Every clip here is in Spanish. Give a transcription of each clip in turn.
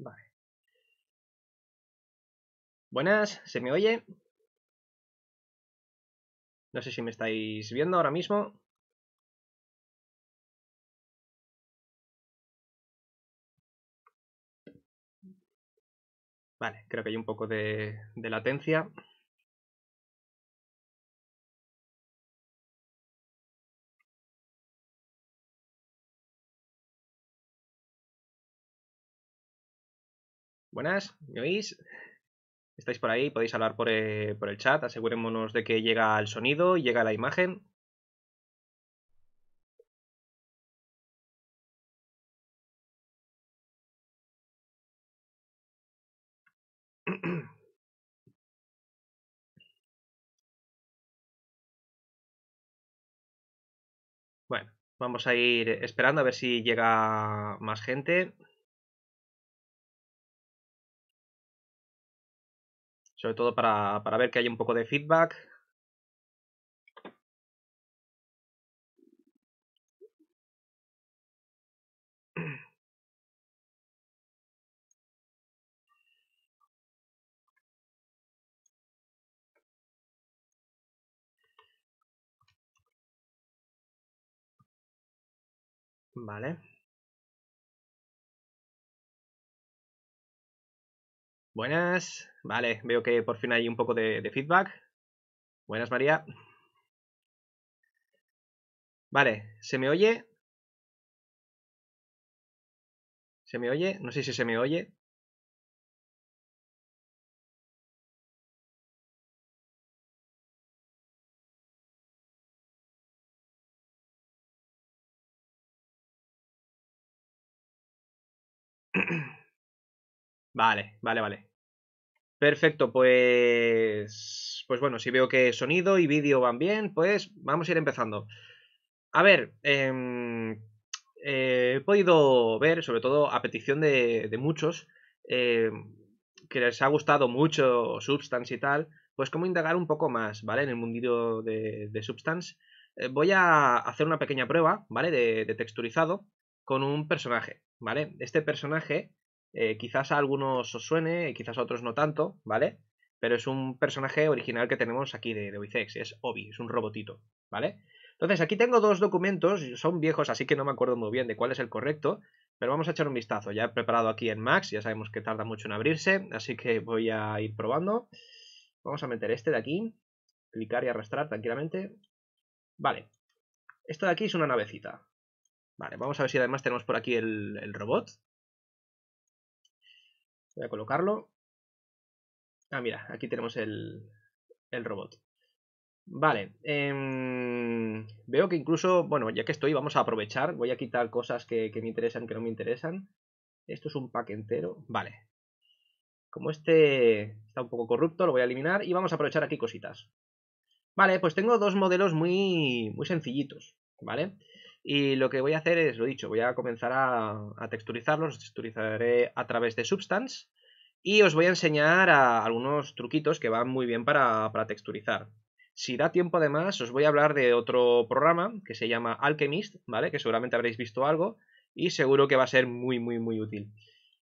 Vale. Buenas, ¿se me oye? No sé si me estáis viendo ahora mismo. Vale, creo que hay un poco de, de latencia. Buenas, ¿me oís? Estáis por ahí, podéis hablar por, eh, por el chat. Asegurémonos de que llega el sonido y llega la imagen. Bueno, vamos a ir esperando a ver si llega más gente. sobre todo para, para ver que hay un poco de feedback. Vale. Buenas. Vale, veo que por fin hay un poco de, feedback. Buenas, María. Vale, ¿se me oye? ¿Se me oye? No sé si se me oye. Vale, vale, vale. Perfecto, pues. Pues bueno, si veo que sonido y vídeo van bien, pues vamos a ir empezando. A ver, em, eh, he podido ver, sobre todo a petición de, muchos, eh, que les ha gustado mucho Substance y tal, pues como indagar un poco más, ¿vale? En el mundillo de, Substance. Eh, voy a hacer una pequeña prueba, ¿vale? de texturizado con un personaje, ¿vale? Este personaje eh, quizás a algunos os suene, quizás a otros no tanto, ¿vale? Pero es un personaje original que tenemos aquí de, Oisex, es Obi, es un robotito, ¿vale? Entonces, aquí tengo dos documentos, son viejos, así que no me acuerdo muy bien de cuál es el correcto, pero vamos a echar un vistazo. Ya he preparado aquí en Max, ya sabemos que tarda mucho en abrirse, así que voy a ir probando. Vamos a meter este de aquí, clicar y arrastrar tranquilamente. Vale, esto de aquí es una navecita. Vale, vamos a ver si además tenemos por aquí el robot. Voy a colocarlo. Ah, mira, aquí tenemos el, el robot. Vale, em, veo que incluso, bueno, ya que estoy, vamos a aprovechar. Voy a quitar cosas que, me interesan, que no me interesan. Esto es un pack entero. Vale. Como este está un poco corrupto, lo voy a eliminar y vamos a aprovechar aquí cositas. Vale, pues tengo dos modelos muy, muy sencillitos, ¿vale? Y lo que voy a hacer es, lo dicho, voy a comenzar a, texturizarlo, texturizarlos, texturizaré a través de Substance y os voy a enseñar a algunos truquitos que van muy bien para, texturizar. Si da tiempo además, os voy a hablar de otro programa que se llama Alchemist, ¿vale? Que seguramente habréis visto algo y seguro que va a ser muy, muy, muy útil.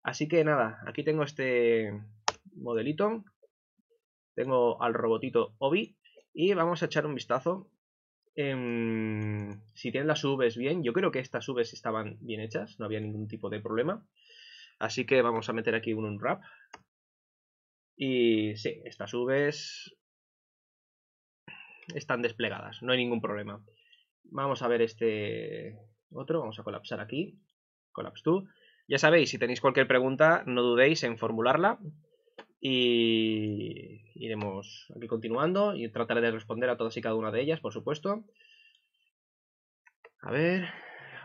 Así que nada, aquí tengo este modelito, tengo al robotito Obi y vamos a echar un vistazo Em, si tienen las subes bien, yo creo que estas subes estaban bien hechas, no había ningún tipo de problema. Así que vamos a meter aquí un unwrap. Y sí, estas subes están desplegadas, no hay ningún problema. Vamos a ver este otro, vamos a colapsar aquí, collapse tú. Ya sabéis, si tenéis cualquier pregunta, no dudéis en formularla y iremos aquí continuando y trataré de responder a todas y cada una de ellas, por supuesto. A ver,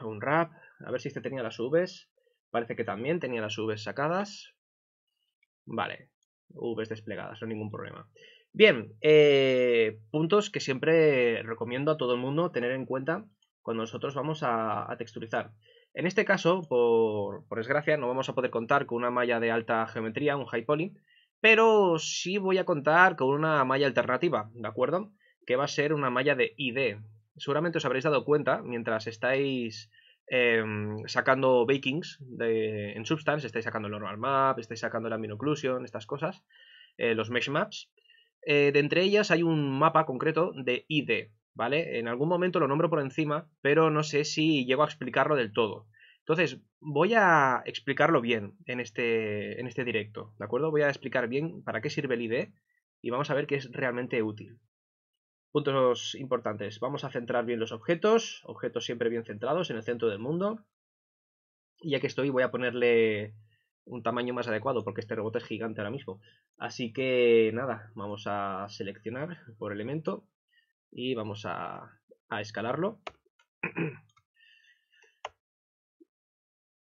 un rap, a ver si este tenía las Vs. Parece que también tenía las Vs sacadas. Vale, Vs desplegadas, no ningún problema. Bien, eh, puntos que siempre recomiendo a todo el mundo tener en cuenta cuando nosotros vamos a, texturizar. En este caso, por, por, desgracia, no vamos a poder contar con una malla de alta geometría, un high poly, pero sí voy a contar con una malla alternativa, ¿de acuerdo? Que va a ser una malla de ID. Seguramente os habréis dado cuenta mientras estáis em, sacando bakings de, en Substance, estáis sacando el normal map, estáis sacando la amino estas cosas, eh, los mesh maps. Eh, de entre ellas hay un mapa concreto de ID, ¿vale? En algún momento lo nombro por encima, pero no sé si llego a explicarlo del todo. Entonces, voy a explicarlo bien en este, en este directo, ¿de acuerdo? Voy a explicar bien para qué sirve el ID y vamos a ver qué es realmente útil. Puntos importantes. Vamos a centrar bien los objetos, objetos siempre bien centrados en el centro del mundo. Y ya que estoy, voy a ponerle un tamaño más adecuado porque este rebote es gigante ahora mismo. Así que nada, vamos a seleccionar por elemento y vamos a escalarlo.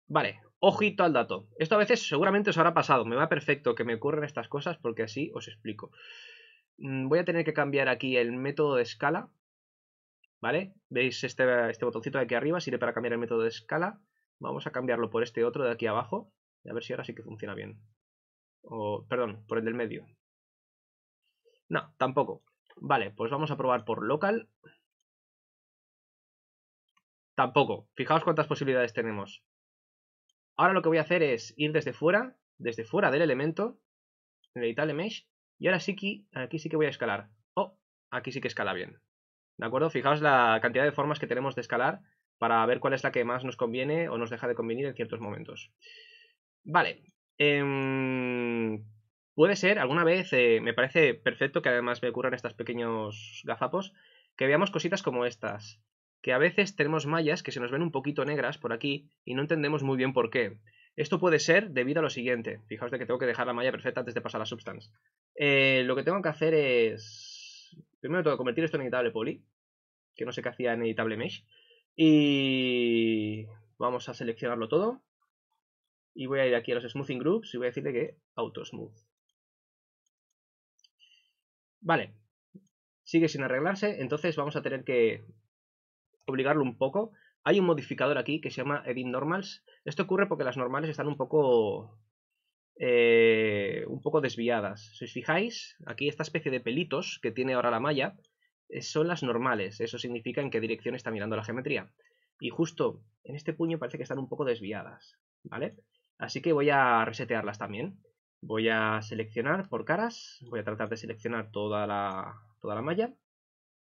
Vale, ojito al dato. Esto a veces seguramente os habrá pasado. Me va perfecto que me ocurran estas cosas porque así os explico. Mm, voy a tener que cambiar aquí el método de escala. ¿Vale? ¿Veis este, este botoncito de aquí arriba? Sirve para cambiar el método de escala. Vamos a cambiarlo por este otro de aquí abajo. Y a ver si ahora sí que funciona bien. O, perdón, por el del medio. No, tampoco. Vale, pues vamos a probar por local. Tampoco. Fijaos cuántas posibilidades tenemos. Ahora lo que voy a hacer es ir desde fuera, desde fuera del elemento, en el editable mesh, y ahora sí que, aquí sí que voy a escalar. Oh, aquí sí que escala bien. ¿De acuerdo? Fijaos la cantidad de formas que tenemos de escalar para ver cuál es la que más nos conviene o nos deja de convenir en ciertos momentos. Vale. Em, puede ser, alguna vez, eh, me parece perfecto que además me ocurran estos pequeños gazapos, que veamos cositas como estas que a veces tenemos mallas que se nos ven un poquito negras por aquí y no entendemos muy bien por qué. Esto puede ser debido a lo siguiente. Fijaos de que tengo que dejar la malla perfecta antes de pasar a la substance. Eh, lo que tengo que hacer es... Primero tengo que convertir esto en editable poly, que no sé qué hacía en editable mesh. Y... Vamos a seleccionarlo todo. Y voy a ir aquí a los smoothing groups y voy a decirle que auto smooth. Vale. Sigue sin arreglarse, entonces vamos a tener que obligarlo un poco, hay un modificador aquí que se llama edit normals. Esto ocurre porque las normales están un poco eh, un poco desviadas. Si os fijáis, aquí esta especie de pelitos que tiene ahora la malla eh, son las normales. Eso significa en qué dirección está mirando la geometría. Y justo en este puño parece que están un poco desviadas, ¿vale? Así que voy a resetearlas también. Voy a seleccionar por caras, voy a tratar de seleccionar toda la, toda la malla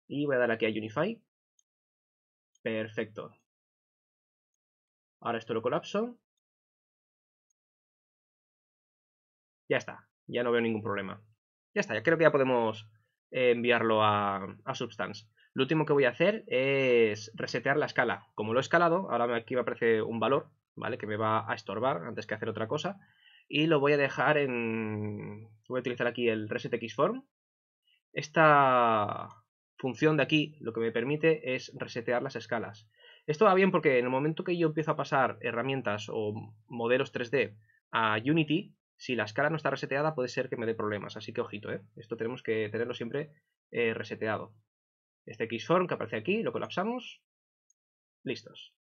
y voy a dar aquí a Unify Perfecto. Ahora esto lo colapso. Ya está. Ya no veo ningún problema. Ya está. Ya creo que ya podemos eh, enviarlo a, a Substance. Lo último que voy a hacer es resetear la escala. Como lo he escalado, ahora aquí me aparece un valor, ¿vale? Que me va a estorbar antes que hacer otra cosa. Y lo voy a dejar en... Voy a utilizar aquí el resetxform. Esta función de aquí lo que me permite es resetear las escalas. Esto va bien porque en el momento que yo empiezo a pasar herramientas o modelos 3D a Unity, si la escala no está reseteada puede ser que me dé problemas, así que ojito, ¿eh? esto tenemos que tenerlo siempre eh, reseteado. Este Xform que aparece aquí, lo colapsamos, listos.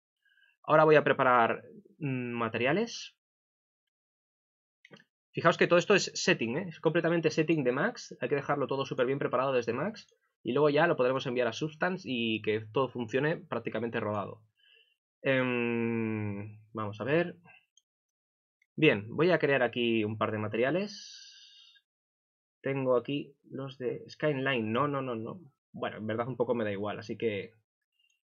Ahora voy a preparar mm, materiales. Fijaos que todo esto es setting, ¿eh? es completamente setting de Max, hay que dejarlo todo súper bien preparado desde Max y luego ya lo podremos enviar a Substance y que todo funcione prácticamente rodado. Em, vamos a ver. Bien, voy a crear aquí un par de materiales. Tengo aquí los de Skyline. No, no, no, no. Bueno, en verdad un poco me da igual, así que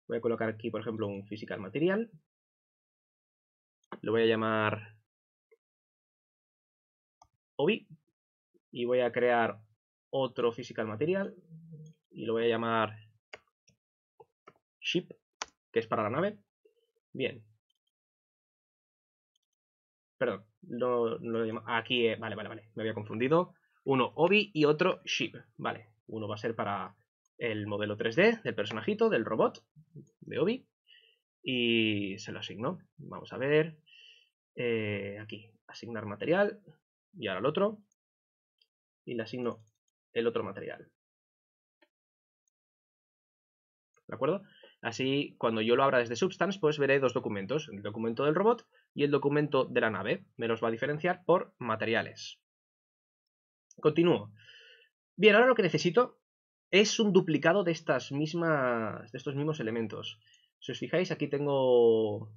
voy a colocar aquí, por ejemplo, un Physical Material. Lo voy a llamar Obi. Y voy a crear otro Physical Material y lo voy a llamar ship, que es para la nave. Bien. Perdón, no lo llamo, aquí, eh, vale, vale, vale, me había confundido. Uno obi y otro ship, vale. Uno va a ser para el modelo 3D del personajito, del robot, de obi. Y se lo asigno. Vamos a ver. Eh, aquí, asignar material. Y ahora el otro. Y le asigno el otro material. ¿de acuerdo? Así, cuando yo lo abra desde Substance, pues veré dos documentos, el documento del robot y el documento de la nave. Me los va a diferenciar por materiales. Continúo. Bien, ahora lo que necesito es un duplicado de, estas mismas, de estos mismos elementos. Si os fijáis, aquí tengo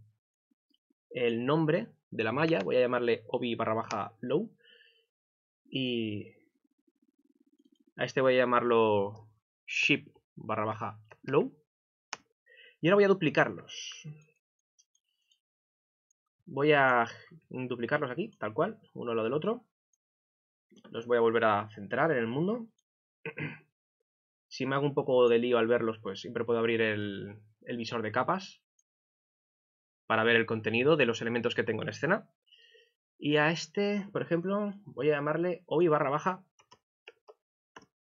el nombre de la malla, voy a llamarle obi barra low, y a este voy a llamarlo ship low, y ahora voy a duplicarlos. Voy a duplicarlos aquí, tal cual, uno a lo del otro. Los voy a volver a centrar en el mundo. Si me hago un poco de lío al verlos, pues siempre puedo abrir el, el visor de capas para ver el contenido de los elementos que tengo en escena. Y a este, por ejemplo, voy a llamarle obi barra baja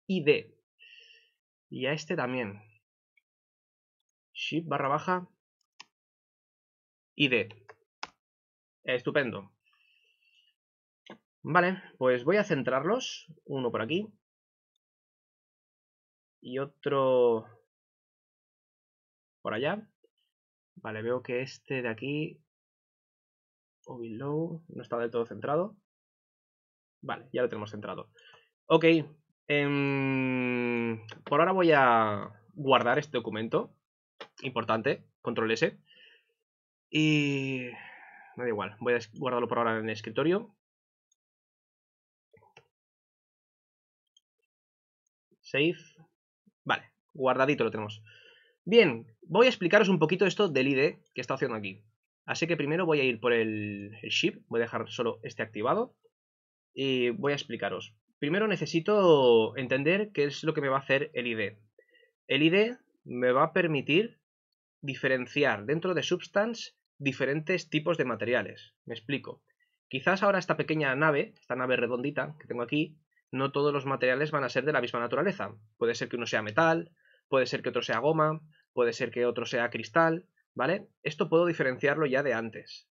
id. Y a este también. Shift barra baja ID. Estupendo. Vale, pues voy a centrarlos. Uno por aquí. Y otro por allá. Vale, veo que este de aquí, o no está del todo centrado. Vale, ya lo tenemos centrado. Ok, em, por ahora voy a guardar este documento importante, control S. Y... Me da igual, voy a guardarlo por ahora en el escritorio. Save. Vale, guardadito lo tenemos. Bien, voy a explicaros un poquito esto del IDE que está haciendo aquí. Así que primero voy a ir por el, el ship, voy a dejar solo este activado y voy a explicaros. Primero necesito entender qué es lo que me va a hacer el ID. El ID me va a permitir diferenciar dentro de Substance diferentes tipos de materiales. Me explico. Quizás ahora esta pequeña nave, esta nave redondita que tengo aquí, no todos los materiales van a ser de la misma naturaleza. Puede ser que uno sea metal, puede ser que otro sea goma, puede ser que otro sea cristal, ¿vale? Esto puedo diferenciarlo ya de antes.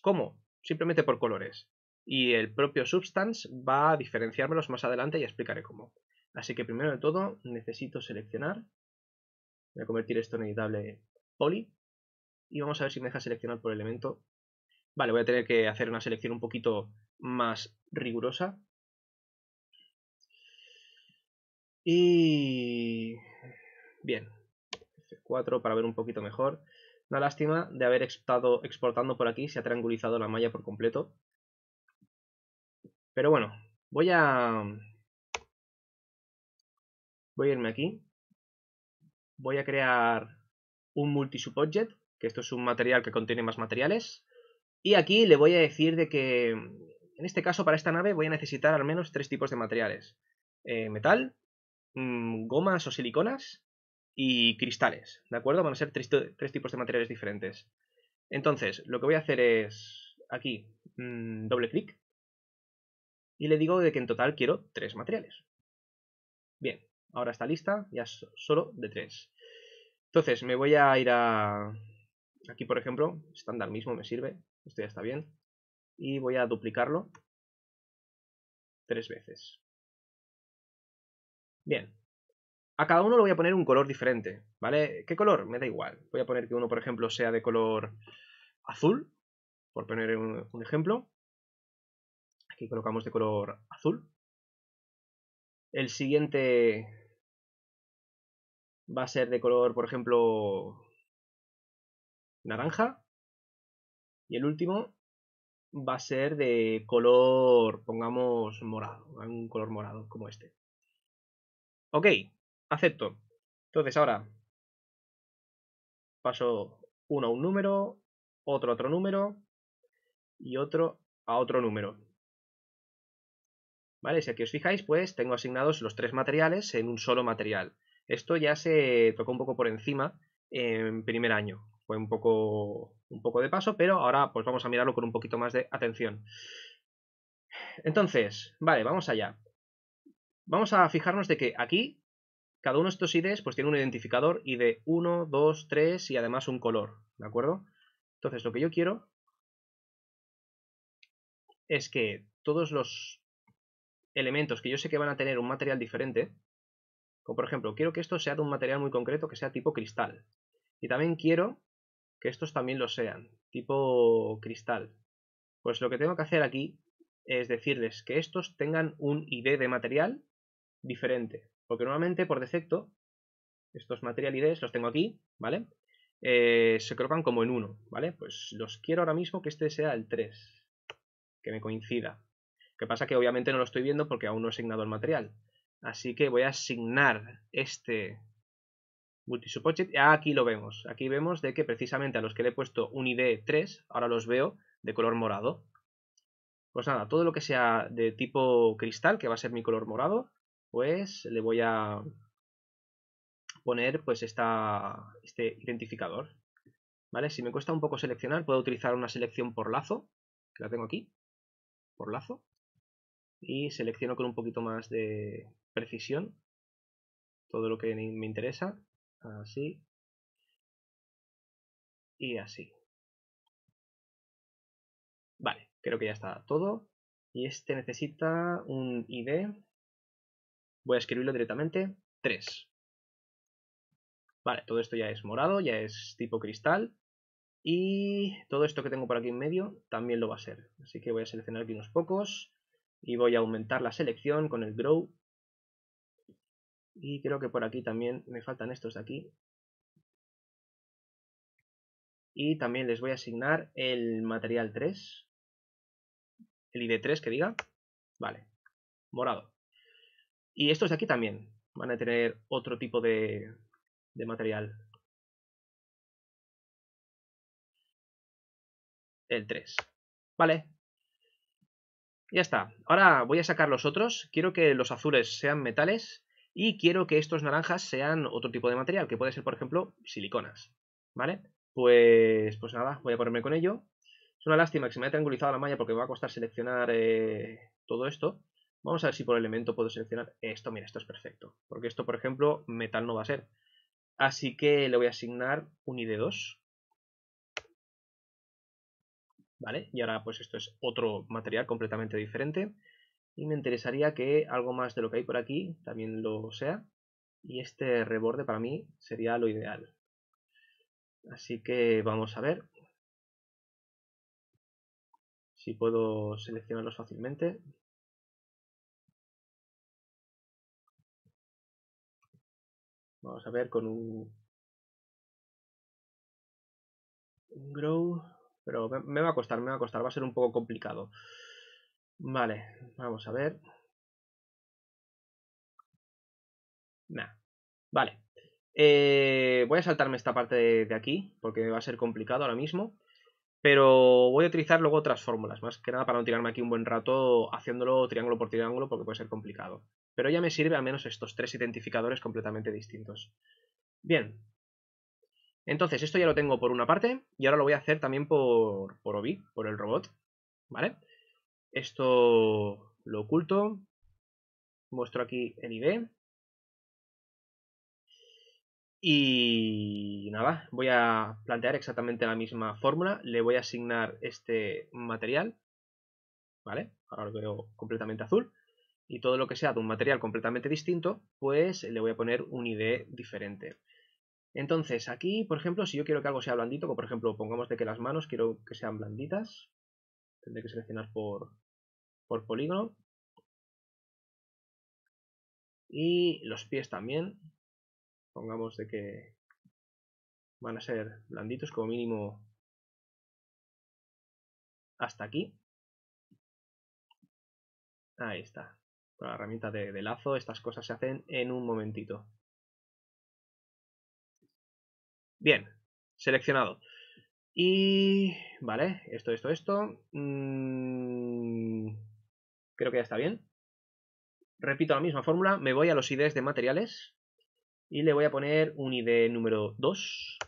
¿Cómo? Simplemente por colores. Y el propio Substance va a diferenciármelos más adelante y explicaré cómo. Así que primero de todo necesito seleccionar. Voy a convertir esto en editable poly. Y vamos a ver si me deja seleccionar por elemento. Vale, voy a tener que hacer una selección un poquito más rigurosa. Y... Bien. F4 para ver un poquito mejor. Una lástima de haber estado exportando por aquí. Se ha triangulizado la malla por completo. Pero bueno, voy a... Voy a irme aquí. Voy a crear un multi que esto es un material que contiene más materiales. Y aquí le voy a decir de que, en este caso, para esta nave voy a necesitar al menos tres tipos de materiales. Eh, metal, mm, gomas o siliconas y cristales, ¿de acuerdo? Van a ser tres, tipos de materiales diferentes. Entonces, lo que voy a hacer es, aquí, mm, doble clic, y le digo de que en total quiero tres materiales. Bien, ahora está lista, ya solo de tres. Entonces, me voy a ir a... Aquí, por ejemplo, estándar mismo me sirve. Esto ya está bien. Y voy a duplicarlo tres veces. Bien. A cada uno le voy a poner un color diferente, ¿vale? ¿Qué color? Me da igual. Voy a poner que uno, por ejemplo, sea de color azul, por poner un, un ejemplo. Aquí colocamos de color azul. El siguiente va a ser de color, por ejemplo, naranja. Y el último va a ser de color, pongamos, morado, un color morado como este. Ok, acepto. Entonces ahora paso uno a un número, otro a otro número y otro a otro número. ¿Vale? Si aquí os fijáis, pues tengo asignados los tres materiales en un solo material. Esto ya se tocó un poco por encima en primer año. Fue un poco, un poco de paso, pero ahora pues vamos a mirarlo con un poquito más de atención. Entonces, vale, vamos allá. Vamos a fijarnos de que aquí cada uno de estos IDs pues tiene un identificador ID 1, 2, 3 y además un color, ¿de acuerdo? Entonces lo que yo quiero es que todos los elementos que yo sé que van a tener un material diferente, como por ejemplo, quiero que esto sea de un material muy concreto que sea tipo cristal. Y también quiero que estos también lo sean, tipo cristal. Pues lo que tengo que hacer aquí es decirles que estos tengan un ID de material diferente. Porque normalmente por defecto, estos material IDs los tengo aquí, ¿vale? Eh, se colocan como en uno, ¿vale? Pues los quiero ahora mismo que este sea el 3, que me coincida. que pasa que obviamente no lo estoy viendo porque aún no he asignado el material. Así que voy a asignar este y Aquí lo vemos. Aquí vemos de que precisamente a los que le he puesto un ID 3, ahora los veo de color morado. Pues nada, todo lo que sea de tipo cristal, que va a ser mi color morado, pues le voy a poner pues esta, este identificador. ¿Vale? Si me cuesta un poco seleccionar, puedo utilizar una selección por lazo, que la tengo aquí, por lazo, y selecciono con un poquito más de, precisión, todo lo que me interesa, así y así. Vale, creo que ya está todo. Y este necesita un ID. Voy a escribirlo directamente. 3. Vale, todo esto ya es morado, ya es tipo cristal. Y todo esto que tengo por aquí en medio también lo va a ser. Así que voy a seleccionar aquí unos pocos. Y voy a aumentar la selección con el Grow y creo que por aquí también me faltan estos de aquí. Y también les voy a asignar el material 3. El ID3 que diga. Vale. Morado. Y estos de aquí también van a tener otro tipo de, de material. El 3. Vale. Ya está. Ahora voy a sacar los otros. Quiero que los azules sean metales y quiero que estos naranjas sean otro tipo de material, que puede ser, por ejemplo, siliconas. ¿Vale? Pues, pues nada, voy a ponerme con ello. Es una lástima que se me haya triangulizado la malla porque me va a costar seleccionar eh, todo esto. Vamos a ver si por elemento puedo seleccionar esto. Mira, esto es perfecto. Porque esto, por ejemplo, metal no va a ser. Así que le voy a asignar un ID2. ¿Vale? Y ahora pues esto es otro material completamente diferente y me interesaría que algo más de lo que hay por aquí también lo sea y este reborde para mí sería lo ideal. Así que vamos a ver si puedo seleccionarlos fácilmente. Vamos a ver con un, grow, pero me va a costar, me va a costar, va a ser un poco complicado. Vale, vamos a ver. Nah, vale. Eh, voy a saltarme esta parte de, aquí, porque va a ser complicado ahora mismo. Pero voy a utilizar luego otras fórmulas, más que nada para no tirarme aquí un buen rato haciéndolo triángulo por triángulo, porque puede ser complicado. Pero ya me sirve al menos estos tres identificadores completamente distintos. Bien. Entonces, esto ya lo tengo por una parte, y ahora lo voy a hacer también por, por OBI, por el robot. ¿Vale? Esto lo oculto. Muestro aquí el ID. Y nada, voy a plantear exactamente la misma fórmula. Le voy a asignar este material. ¿Vale? Ahora lo veo completamente azul. Y todo lo que sea de un material completamente distinto, pues le voy a poner un ID diferente. Entonces, aquí, por ejemplo, si yo quiero que algo sea blandito, como por ejemplo, pongamos de que las manos quiero que sean blanditas, tendré que seleccionar por por polígono. Y los pies también. Pongamos de que van a ser blanditos como mínimo hasta aquí. Ahí está. Con la herramienta de, lazo estas cosas se hacen en un momentito. Bien, seleccionado. Y vale, esto, esto, esto. Mm, Creo que ya está bien. Repito la misma fórmula, me voy a los IDs de materiales y le voy a poner un ID número 2,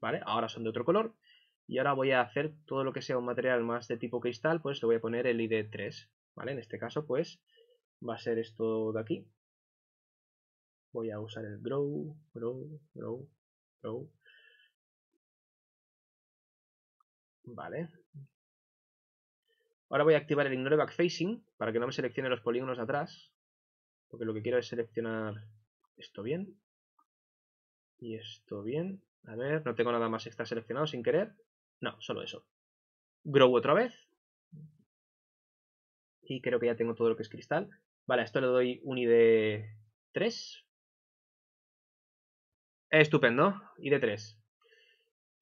¿vale? Ahora son de otro color. Y ahora voy a hacer todo lo que sea un material más de tipo cristal, pues le voy a poner el ID 3, ¿vale? En este caso, pues, va a ser esto de aquí. Voy a usar el grow, grow, grow, grow. Vale, Ahora voy a activar el Ignore Backfacing para que no me seleccione los polígonos atrás. Porque lo que quiero es seleccionar esto bien. Y esto bien. A ver, no tengo nada más extra seleccionado sin querer. No, solo eso. Grow otra vez. Y creo que ya tengo todo lo que es cristal. Vale, a esto le doy un ID 3. Estupendo, ID 3.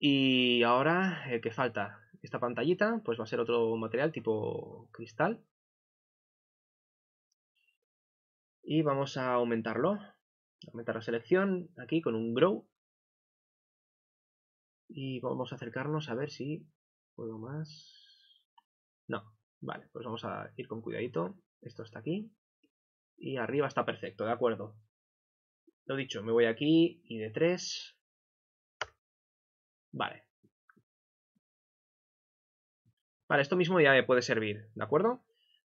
Y ahora, el que falta esta pantallita pues va a ser otro material tipo cristal. Y vamos a aumentarlo. Aumentar la selección aquí con un grow. Y vamos a acercarnos a ver si puedo más. No, vale, pues vamos a ir con cuidadito. Esto está aquí. Y arriba está perfecto, de acuerdo. Lo dicho, me voy aquí y de tres, Vale, para esto mismo ya me puede servir, ¿de acuerdo?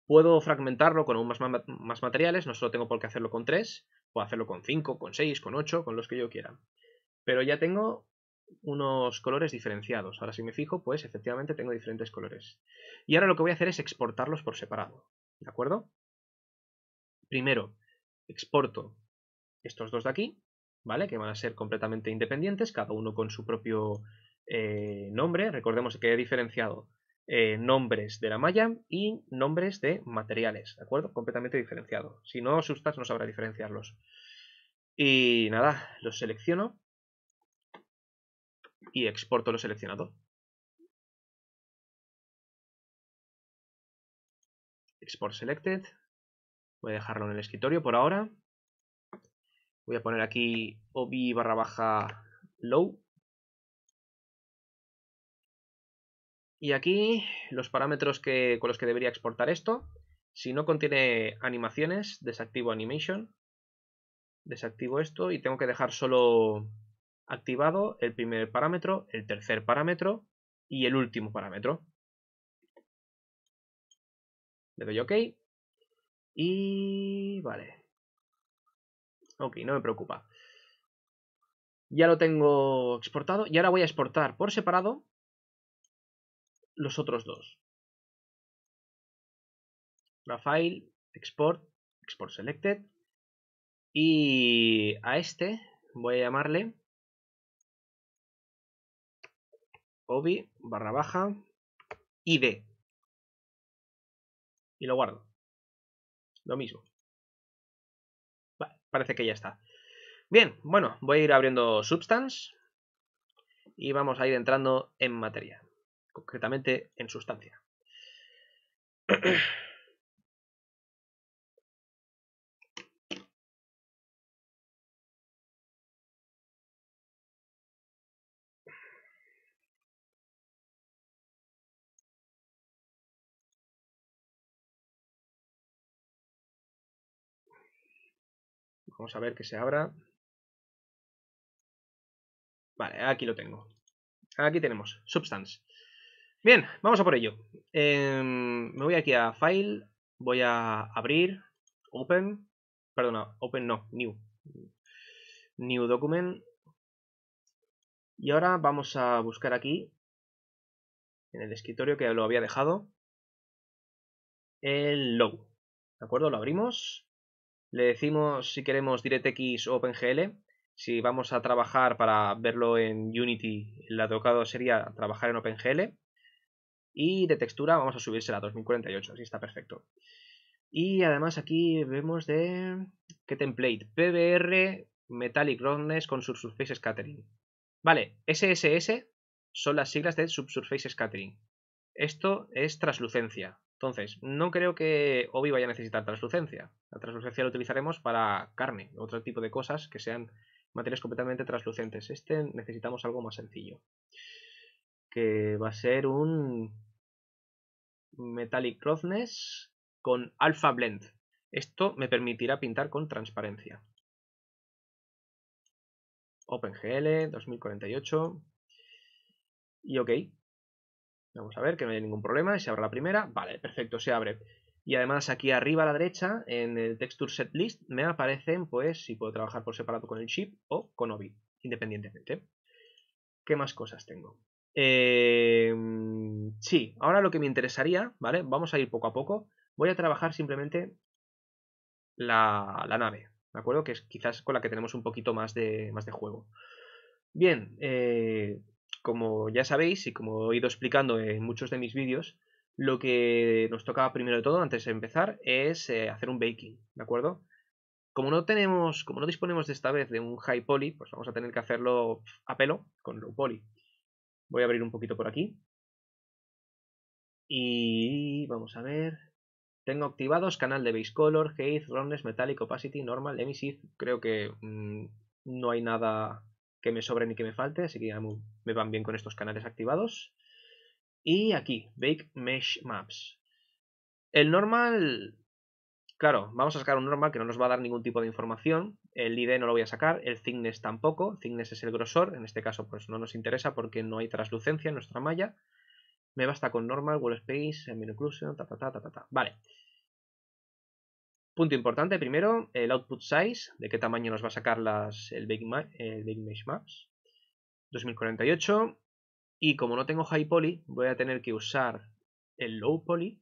Puedo fragmentarlo con aún más, materiales, no solo tengo por qué hacerlo con 3, puedo hacerlo con 5, con 6, con 8, con los que yo quiera. Pero ya tengo unos colores diferenciados. Ahora si me fijo, pues efectivamente tengo diferentes colores. Y ahora lo que voy a hacer es exportarlos por separado, ¿de acuerdo? Primero, exporto estos dos de aquí, ¿vale? Que van a ser completamente independientes, cada uno con su propio eh, nombre. Recordemos que he diferenciado eh, nombres de la malla y nombres de materiales, ¿de acuerdo? Completamente diferenciado. Si no os no sabrá diferenciarlos. Y nada, los selecciono y exporto lo seleccionado. Export selected. Voy a dejarlo en el escritorio por ahora. Voy a poner aquí obi barra baja low Y aquí los parámetros que, con los que debería exportar esto. Si no contiene animaciones, desactivo animation. Desactivo esto y tengo que dejar solo activado el primer parámetro, el tercer parámetro y el último parámetro. Le doy OK. Y vale. Ok, no me preocupa. Ya lo tengo exportado y ahora voy a exportar por separado los otros dos. la file, export, export selected. Y a este voy a llamarle obi barra baja id. Y lo guardo. Lo mismo. parece que ya está. Bien, bueno, voy a ir abriendo Substance y vamos a ir entrando en materia concretamente en sustancia. Vamos a ver que se abra. Vale, aquí lo tengo. Aquí tenemos, substance. Bien, vamos a por ello. Em, me voy aquí a File, voy a abrir, Open, perdona, Open no, New. New Document. Y ahora vamos a buscar aquí, en el escritorio que lo había dejado, el logo. ¿De acuerdo? Lo abrimos. Le decimos si queremos DirectX o OpenGL. Si vamos a trabajar para verlo en Unity, el tocado sería trabajar en OpenGL. Y de textura vamos a subirse a 2048, así está perfecto. Y además aquí vemos de... ¿Qué template? PBR Metallic Roughness con Subsurface Scattering. Vale, SSS son las siglas de Subsurface Scattering. Esto es translucencia. Entonces, no creo que Obi vaya a necesitar translucencia. La translucencia la utilizaremos para carne, otro tipo de cosas que sean materiales completamente translucentes. Este necesitamos algo más sencillo. Que va a ser un Metallic Roughness con Alpha Blend. Esto me permitirá pintar con transparencia. OpenGL 2048. Y ok. Vamos a ver que no hay ningún problema. Se abre la primera. Vale, perfecto, se abre. Y además aquí arriba a la derecha, en el Texture Set List, me aparecen, pues, si puedo trabajar por separado con el chip o con OBI, independientemente. ¿Qué más cosas tengo? Eh, Sí, ahora lo que me interesaría, ¿vale? Vamos a ir poco a poco. Voy a trabajar simplemente la, la nave, ¿de acuerdo? Que es quizás con la que tenemos un poquito más de, más de juego. Bien, eh, como ya sabéis y como he ido explicando en muchos de mis vídeos, lo que nos toca primero de todo, antes de empezar, es eh, hacer un baking, ¿de acuerdo? Como no tenemos, como no disponemos de esta vez de un high poly, pues vamos a tener que hacerlo a pelo con low poly. Voy a abrir un poquito por aquí. Y vamos a ver. Tengo activados canal de base color, Height, roughness, metallic, opacity, normal, emissive. Creo que mm, no hay nada que me sobre ni que me falte, así que me van bien con estos canales activados. Y aquí, Bake Mesh Maps. El normal, claro, vamos a sacar un normal que no nos va a dar ningún tipo de información. El ID no lo voy a sacar, el thickness tampoco. Thickness es el grosor, en este caso pues no nos interesa porque no hay translucencia en nuestra malla. Me basta con normal, wall space, semi ta ta ta ta ta ta. Vale. Punto importante, primero, el output size, de qué tamaño nos va a sacar las, el, big el Maps. 2048. Y como no tengo high poly, voy a tener que usar el low poly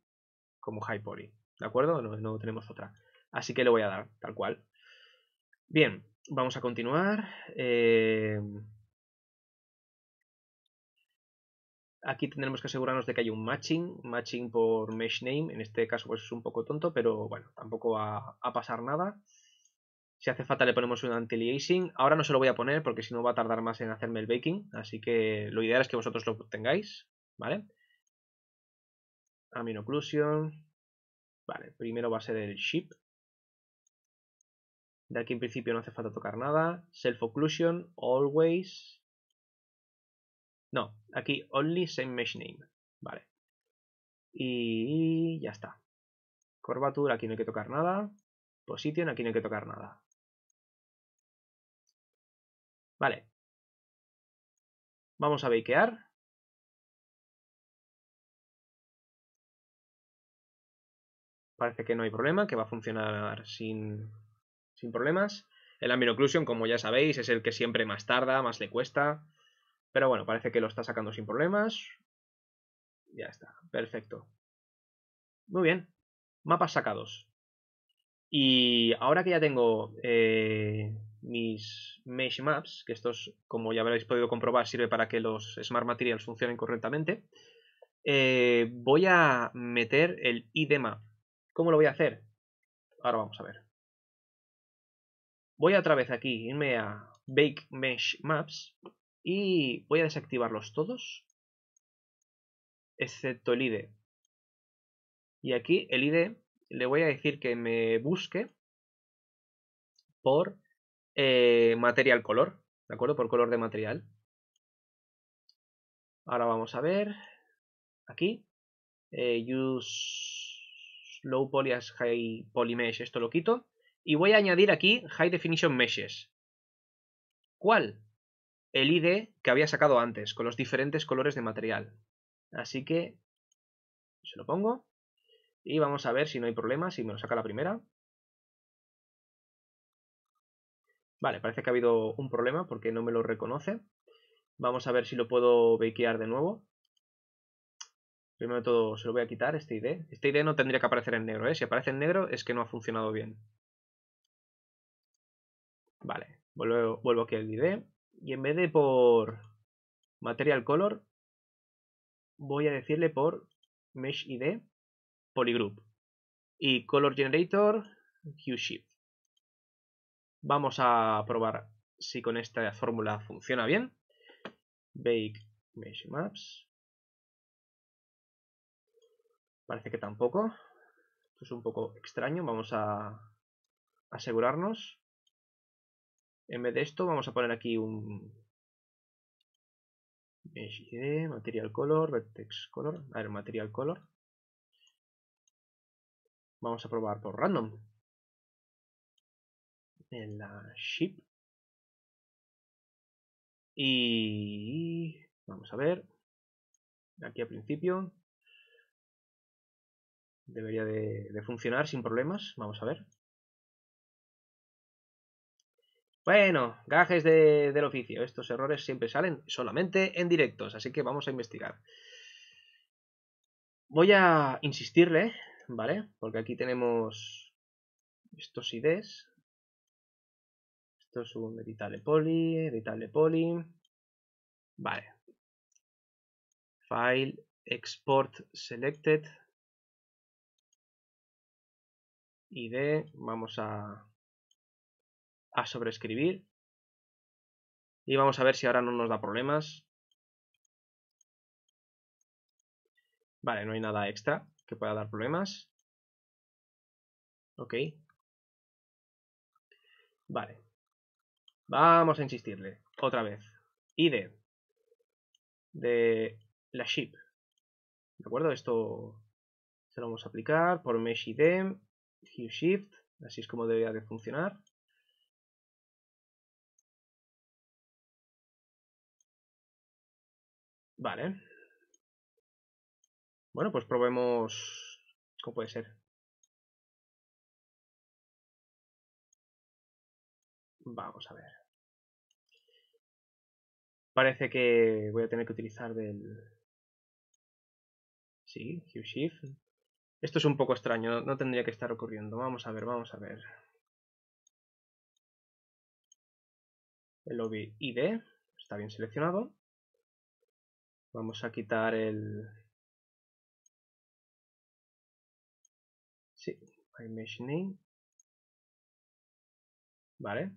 como high poly. ¿De acuerdo? No, no tenemos otra. Así que le voy a dar, tal cual. Bien, vamos a continuar. Eh, Aquí tendremos que asegurarnos de que hay un matching, matching por mesh name, en este caso pues es un poco tonto, pero bueno, tampoco va a pasar nada. Si hace falta le ponemos un anti-aliasing, ahora no se lo voy a poner porque si no va a tardar más en hacerme el baking, así que lo ideal es que vosotros lo tengáis, ¿vale? Amino occlusion, vale, primero va a ser el ship. De aquí en principio no hace falta tocar nada. Self occlusion, always, no, aquí only same mesh name. Vale. Y ya está. Curvature, aquí no hay que tocar nada. Position, aquí no hay que tocar nada. Vale. Vamos a bakear. Parece que no hay problema, que va a funcionar sin, sin problemas. El ambient como ya sabéis, es el que siempre más tarda, más le cuesta. Pero bueno, parece que lo está sacando sin problemas. Ya está, perfecto. Muy bien, mapas sacados. Y ahora que ya tengo eh, mis mesh maps, que estos, como ya habréis podido comprobar, sirve para que los smart materials funcionen correctamente, eh, voy a meter el ID map. ¿Cómo lo voy a hacer? Ahora vamos a ver. Voy otra vez aquí, irme a Bake Mesh Maps y voy a desactivarlos todos, excepto el ID. Y aquí el ID le voy a decir que me busque por eh, material color, ¿de acuerdo? Por color de material. Ahora vamos a ver aquí. Eh, use low poly as high poly mesh, esto lo quito. Y voy a añadir aquí high definition meshes. ¿Cuál? el ID que había sacado antes, con los diferentes colores de material. Así que se lo pongo y vamos a ver si no hay problema, si me lo saca la primera. Vale, parece que ha habido un problema porque no me lo reconoce. Vamos a ver si lo puedo bakear de nuevo. Primero de todo se lo voy a quitar, este ID. Este ID no tendría que aparecer en negro, ¿eh? Si aparece en negro es que no ha funcionado bien. Vale, vuelvo, vuelvo aquí al ID. Y en vez de por Material Color, voy a decirle por Mesh ID, Polygroup. Y Color Generator, Hue Shift. Vamos a probar si con esta fórmula funciona bien. Bake Mesh Maps. Parece que tampoco. Esto es un poco extraño. Vamos a asegurarnos. En vez de esto vamos a poner aquí un material color, vertex color, a ver, material color. Vamos a probar por random. En la ship. Y vamos a ver. Aquí al principio. Debería de funcionar sin problemas. Vamos a ver. Bueno, gajes del oficio. Estos errores siempre salen solamente en directos, así que vamos a investigar. Voy a insistirle, ¿vale? Porque aquí tenemos estos IDs. Esto es un editable poly, editable poly, Vale. File, export selected. ID, vamos a a sobreescribir. Y vamos a ver si ahora no nos da problemas. Vale, no hay nada extra que pueda dar problemas. Ok. Vale. Vamos a insistirle. Otra vez. ID. De la ship. ¿De acuerdo? Esto se lo vamos a aplicar por mesh ID. Hue shift. Así es como debería de funcionar. Vale. Bueno, pues probemos... ¿Cómo puede ser? Vamos a ver. Parece que voy a tener que utilizar del... Sí, hue Shift. Esto es un poco extraño, no tendría que estar ocurriendo. Vamos a ver, vamos a ver. El lobby ID está bien seleccionado. Vamos a quitar el... Sí, by mesh name. Vale.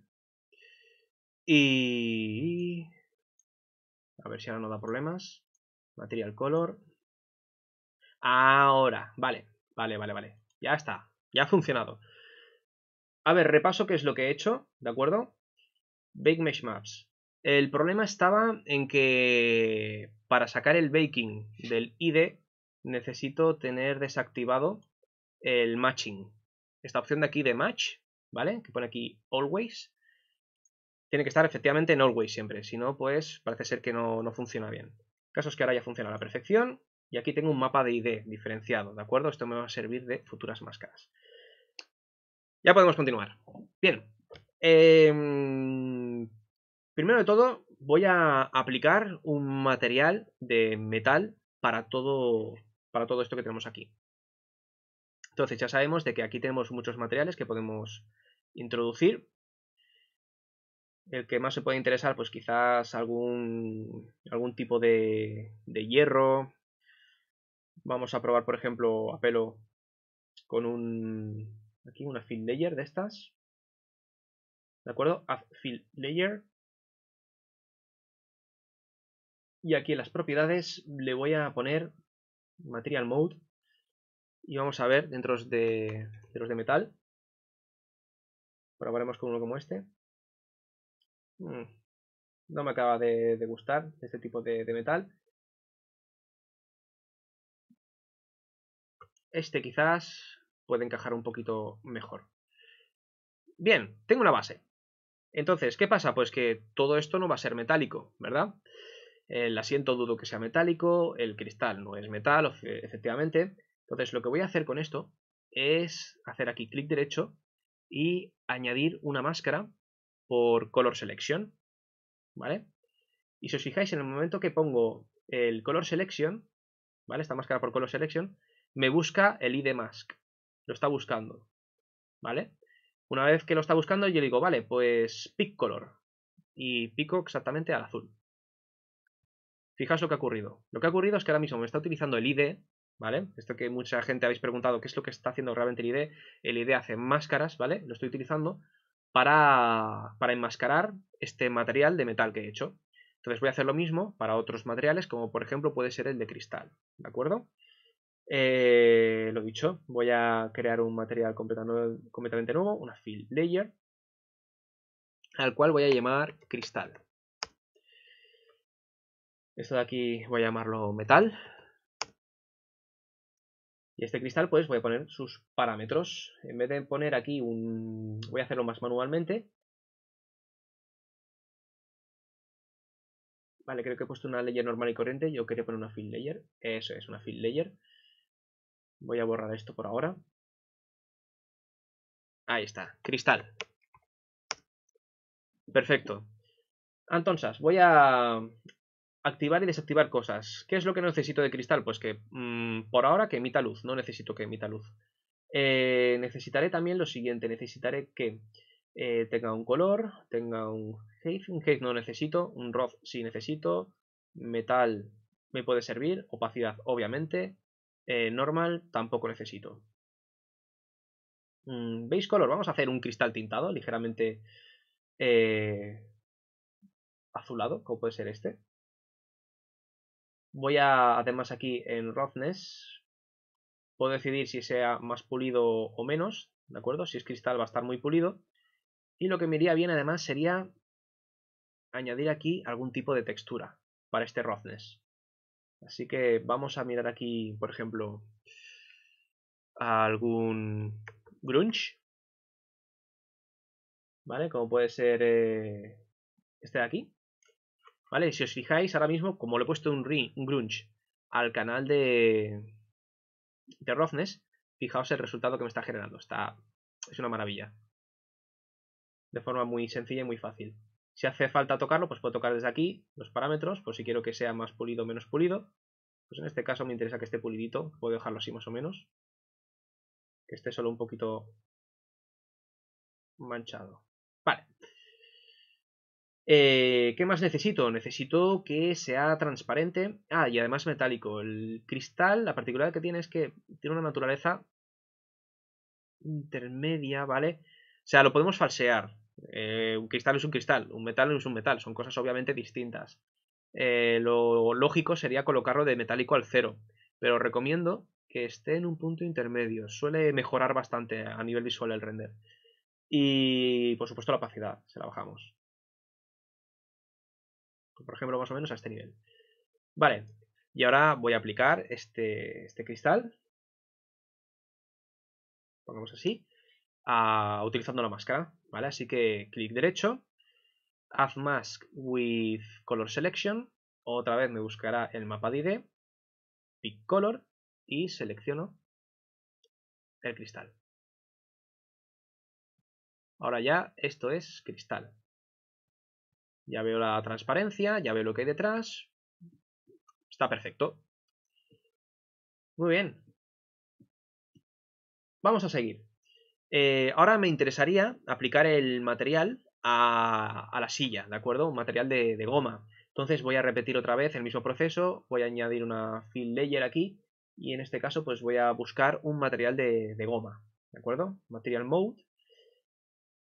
Y... A ver si ahora no da problemas. Material color. Ahora, vale, vale, vale, vale. Ya está, ya ha funcionado. A ver, repaso qué es lo que he hecho, ¿de acuerdo? big Mesh Maps. El problema estaba en que para sacar el baking del ID necesito tener desactivado el matching. Esta opción de aquí de match, ¿vale? Que pone aquí always. Tiene que estar efectivamente en always siempre, si no, pues parece ser que no, funciona bien. El caso es que ahora ya funciona a la perfección y aquí tengo un mapa de ID diferenciado, ¿de acuerdo? Esto me va a servir de futuras máscaras. Ya podemos continuar. Bien. Em, Primero de todo, voy a aplicar un material de metal para todo, para todo esto que tenemos aquí. Entonces ya sabemos de que aquí tenemos muchos materiales que podemos introducir. El que más se puede interesar, pues quizás algún, algún tipo de, hierro. Vamos a probar, por ejemplo, a pelo con un aquí una fill layer de estas. ¿De acuerdo? Add fill layer. Y aquí en las propiedades le voy a poner Material Mode. Y vamos a ver dentro de, los de metal. Probaremos con uno como este. Mm, no me acaba de, gustar este tipo de, de metal. Este quizás puede encajar un poquito mejor. Bien, tengo una base. Entonces, ¿qué pasa? Pues que todo esto no va a ser metálico, ¿verdad? El asiento dudo que sea metálico, el cristal no es metal, e, efectivamente. Entonces lo que voy a hacer con esto es hacer aquí clic derecho y añadir una máscara por color selection, ¿vale? Y si os fijáis, en el momento que pongo el color selection, ¿vale? Esta máscara por color selection, me busca el ID mask, lo está buscando, ¿vale? Una vez que lo está buscando, yo digo, vale, pues pick color, y pico exactamente al azul. Fijaos lo que ha ocurrido. Lo que ha ocurrido es que ahora mismo me está utilizando el ID, ¿vale? Esto que mucha gente habéis preguntado, ¿qué es lo que está haciendo realmente el ID? El ID hace máscaras, ¿vale? Lo estoy utilizando para, enmascarar este material de metal que he hecho. Entonces voy a hacer lo mismo para otros materiales, como por ejemplo puede ser el de cristal, ¿de acuerdo? Eh, lo dicho, voy a crear un material completamente nuevo, una fill layer, al cual voy a llamar cristal. Esto de aquí voy a llamarlo metal. Y este cristal pues voy a poner sus parámetros. En vez de poner aquí un... voy a hacerlo más manualmente. Vale, creo que he puesto una layer normal y corriente. Yo quería poner una fill layer. Eso es, una fill layer. Voy a borrar esto por ahora. Ahí está, cristal. Perfecto. Entonces, voy a activar y desactivar cosas. ¿Qué es lo que necesito de cristal? Pues que mm, por ahora que emita luz, no necesito que emita luz. Eh, necesitaré también lo siguiente, necesitaré que eh, tenga un color, tenga un haze, un haze no necesito, un roth sí necesito, metal me puede servir, opacidad obviamente, eh, normal tampoco necesito. Mm, ¿Veis color? Vamos a hacer un cristal tintado, ligeramente azulado, como puede ser este. Voy a, además aquí en roughness, puedo decidir si sea más pulido o menos, ¿de acuerdo? Si es cristal va a estar muy pulido. Y lo que me iría bien además sería añadir aquí algún tipo de textura para este roughness. Así que vamos a mirar aquí, por ejemplo, algún grunge. ¿Vale? Como puede ser eh, este de aquí. ¿Vale? Si os fijáis ahora mismo, como le he puesto un, ring, un grunge al canal de, de roughness, fijaos el resultado que me está generando. Está, es una maravilla. De forma muy sencilla y muy fácil. Si hace falta tocarlo, pues puedo tocar desde aquí los parámetros, por si quiero que sea más pulido o menos pulido. Pues en este caso me interesa que esté pulidito, puedo dejarlo así más o menos. Que esté solo un poquito manchado. Eh, ¿Qué más necesito? Necesito que sea transparente. Ah, y además metálico. El cristal, la particularidad que tiene es que tiene una naturaleza intermedia, ¿vale? O sea, lo podemos falsear. Eh, un cristal es un cristal, un metal es un metal, son cosas obviamente distintas. Eh, lo lógico sería colocarlo de metálico al cero, pero recomiendo que esté en un punto intermedio. Suele mejorar bastante a nivel visual el render. Y por supuesto la opacidad, se la bajamos. Por ejemplo, más o menos a este nivel. Vale, y ahora voy a aplicar este, este cristal. Pongamos así. utilizando la máscara, ¿vale? Así que clic derecho. Add mask with color selection. Otra vez me buscará el mapa de ID. Pick color. Y selecciono el cristal. Ahora ya esto es cristal ya veo la transparencia, ya veo lo que hay detrás. Está perfecto. Muy bien. Vamos a seguir. Eh, ahora me interesaría aplicar el material a, la silla, ¿de acuerdo? Un material de, goma. Entonces voy a repetir otra vez el mismo proceso, voy a añadir una fill layer aquí y en este caso pues voy a buscar un material de goma, ¿de acuerdo? Material mode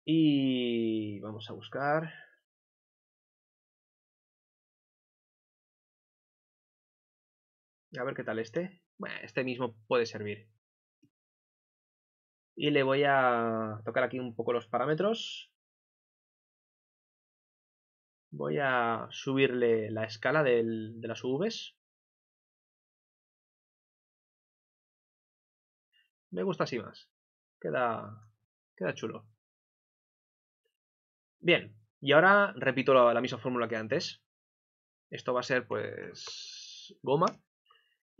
y vamos a buscar A ver qué tal este. Bueno, este mismo puede servir. Y le voy a tocar aquí un poco los parámetros. Voy a subirle la escala de las UVs. Me gusta así más. Queda, queda chulo. Bien, y ahora repito la misma fórmula que antes. Esto va a ser pues goma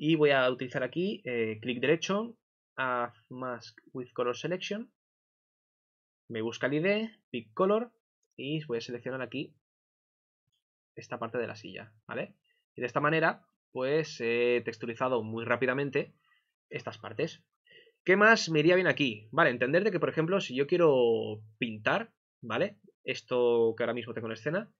y voy a utilizar aquí eh, clic derecho, Add Mask with Color Selection. Me busca el ID, Pick Color. Y voy a seleccionar aquí esta parte de la silla, ¿vale? Y de esta manera, pues he texturizado muy rápidamente estas partes. ¿Qué más me iría bien aquí? Vale, entender de que, por ejemplo, si yo quiero pintar, ¿vale? Esto que ahora mismo tengo en escena,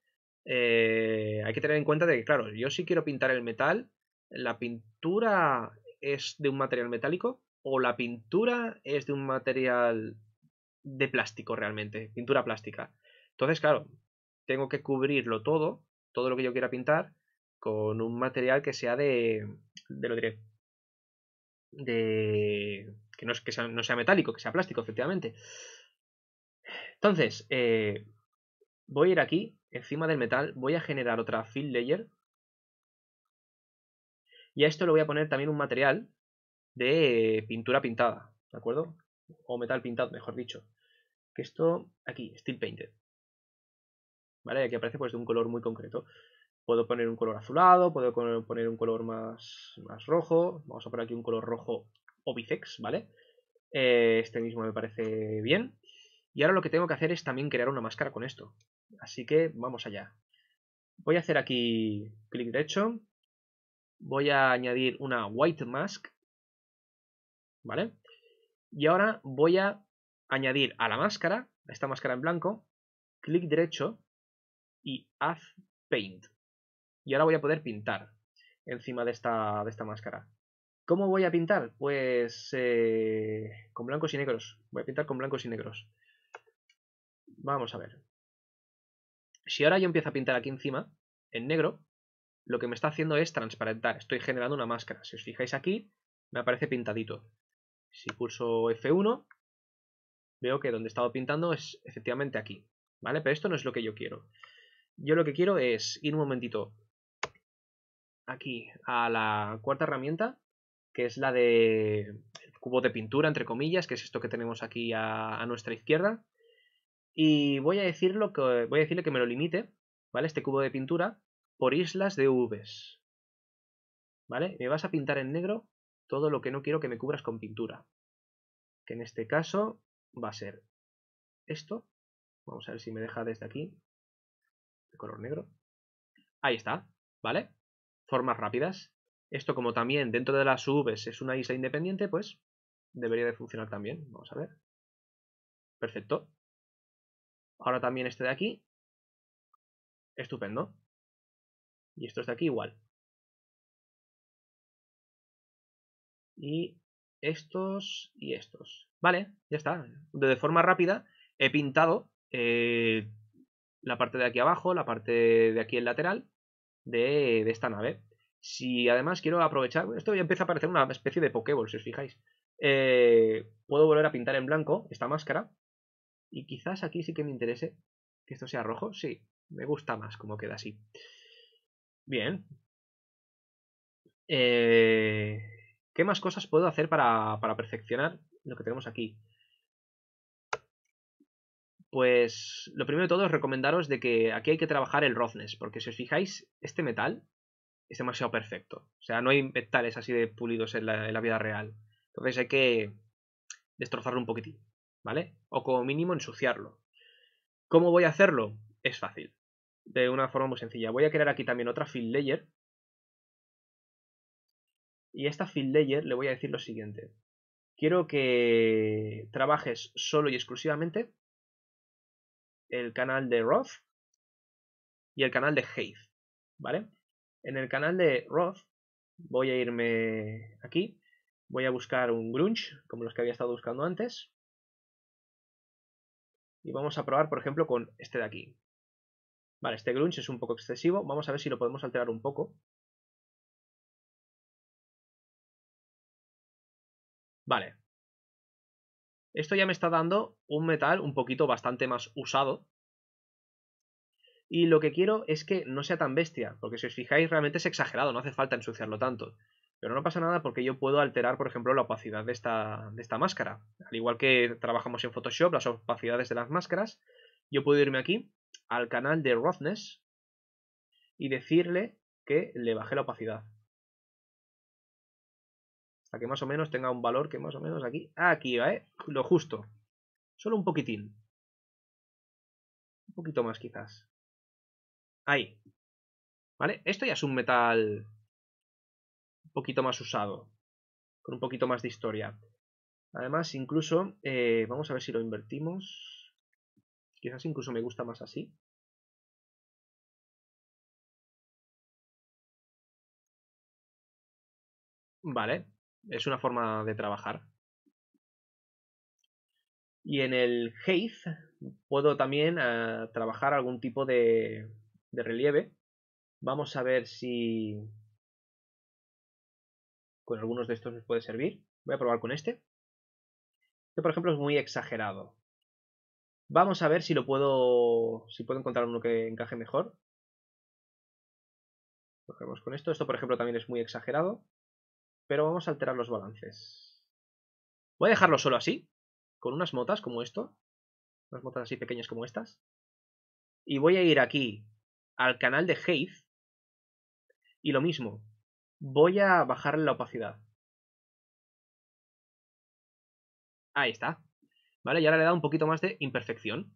eh, hay que tener en cuenta de que, claro, yo si quiero pintar el metal, la pintura es de un material metálico o la pintura es de un material de plástico realmente, pintura plástica. Entonces, claro, tengo que cubrirlo todo, todo lo que yo quiera pintar, con un material que sea de, de lo diré, de que no, es, que sea, no sea metálico, que sea plástico, efectivamente. Entonces, eh, voy a ir aquí, encima del metal, voy a generar otra fill layer y a esto le voy a poner también un material de pintura pintada, ¿de acuerdo? O metal pintado, mejor dicho. Que esto, aquí, steel painted. ¿Vale? Aquí aparece pues de un color muy concreto. Puedo poner un color azulado, puedo poner un color más, más rojo. Vamos a poner aquí un color rojo obicex, ¿vale? Eh, este mismo me parece bien. Y ahora lo que tengo que hacer es también crear una máscara con esto. Así que vamos allá. Voy a hacer aquí clic derecho, voy a añadir una white mask, ¿vale? Y ahora voy a añadir a la máscara, a esta máscara en blanco, clic derecho y haz paint. Y ahora voy a poder pintar encima de esta, de esta máscara. ¿Cómo voy a pintar? Pues eh, con blancos y negros. Voy a pintar con blancos y negros. Vamos a ver. Si ahora yo empiezo a pintar aquí encima, en negro, lo que me está haciendo es transparentar. Estoy generando una máscara. Si os fijáis aquí, me aparece pintadito. Si pulso F1, veo que donde he estado pintando es efectivamente aquí. ¿Vale? Pero esto no es lo que yo quiero. Yo lo que quiero es ir un momentito aquí a la cuarta herramienta, que es la de cubo de pintura, entre comillas, que es esto que tenemos aquí a, nuestra izquierda. Y voy a, que, voy a decirle que me lo limite, ¿vale? Este cubo de pintura por islas de Uves. ¿Vale? Me vas a pintar en negro todo lo que no quiero que me cubras con pintura. Que en este caso va a ser esto. Vamos a ver si me deja desde aquí. De color negro. Ahí está. ¿Vale? Formas rápidas. Esto como también dentro de las Uves es una isla independiente, pues debería de funcionar también. Vamos a ver. Perfecto. Ahora también este de aquí. Estupendo. Y estos de aquí igual. Y estos y estos. Vale, ya está. De forma rápida he pintado eh, la parte de aquí abajo, la parte de aquí el lateral de, esta nave. Si además quiero aprovechar, esto ya empieza a parecer una especie de Pokéball, si os fijáis. Eh, puedo volver a pintar en blanco esta máscara. Y quizás aquí sí que me interese que esto sea rojo. Sí, me gusta más como queda así. Bien. Eh, ¿Qué más cosas puedo hacer para, perfeccionar lo que tenemos aquí? Pues lo primero de todo es recomendaros de que aquí hay que trabajar el roughness, porque si os fijáis, este metal es demasiado perfecto. O sea, no hay metales así de pulidos en la, en la vida real. Entonces hay que destrozarlo un poquitín, ¿vale? O como mínimo ensuciarlo. ¿Cómo voy a hacerlo? Es fácil de una forma muy sencilla. Voy a crear aquí también otra fill layer. Y a esta field layer le voy a decir lo siguiente. Quiero que trabajes solo y exclusivamente el canal de Roth y el canal de Heath. ¿Vale? En el canal de Roth voy a irme aquí. Voy a buscar un grunge, como los que había estado buscando antes. Y vamos a probar, por ejemplo, con este de aquí. Vale, este grunge es un poco excesivo. Vamos a ver si lo podemos alterar un poco. Vale. Esto ya me está dando un metal un poquito bastante más usado. Y lo que quiero es que no sea tan bestia, porque si os fijáis realmente es exagerado, no hace falta ensuciarlo tanto. Pero no pasa nada porque yo puedo alterar, por ejemplo, la opacidad de esta, de esta máscara. Al igual que trabajamos en Photoshop, las opacidades de las máscaras, yo puedo irme aquí al canal de Roughness y decirle que le bajé la opacidad. Hasta que más o menos tenga un valor que más o menos aquí. Aquí va, ¿eh? Lo justo. Solo un poquitín. Un poquito más quizás. Ahí. ¿Vale? Esto ya es un metal un poquito más usado. Con un poquito más de historia. Además, incluso, eh, vamos a ver si lo invertimos. Quizás incluso me gusta más así. Vale, es una forma de trabajar. Y en el Heath puedo también eh, trabajar algún tipo de, de relieve. Vamos a ver si con algunos de estos nos puede servir. Voy a probar con este. Este, por ejemplo, es muy exagerado. Vamos a ver si lo puedo. Si puedo encontrar uno que encaje mejor. Cogemos con esto. Esto, por ejemplo, también es muy exagerado. Pero vamos a alterar los balances. Voy a dejarlo solo así. Con unas motas como esto. Unas motas así pequeñas como estas. Y voy a ir aquí al canal de Haze. Y lo mismo. Voy a bajar la opacidad. Ahí está. ¿Vale? Y ahora le da un poquito más de imperfección.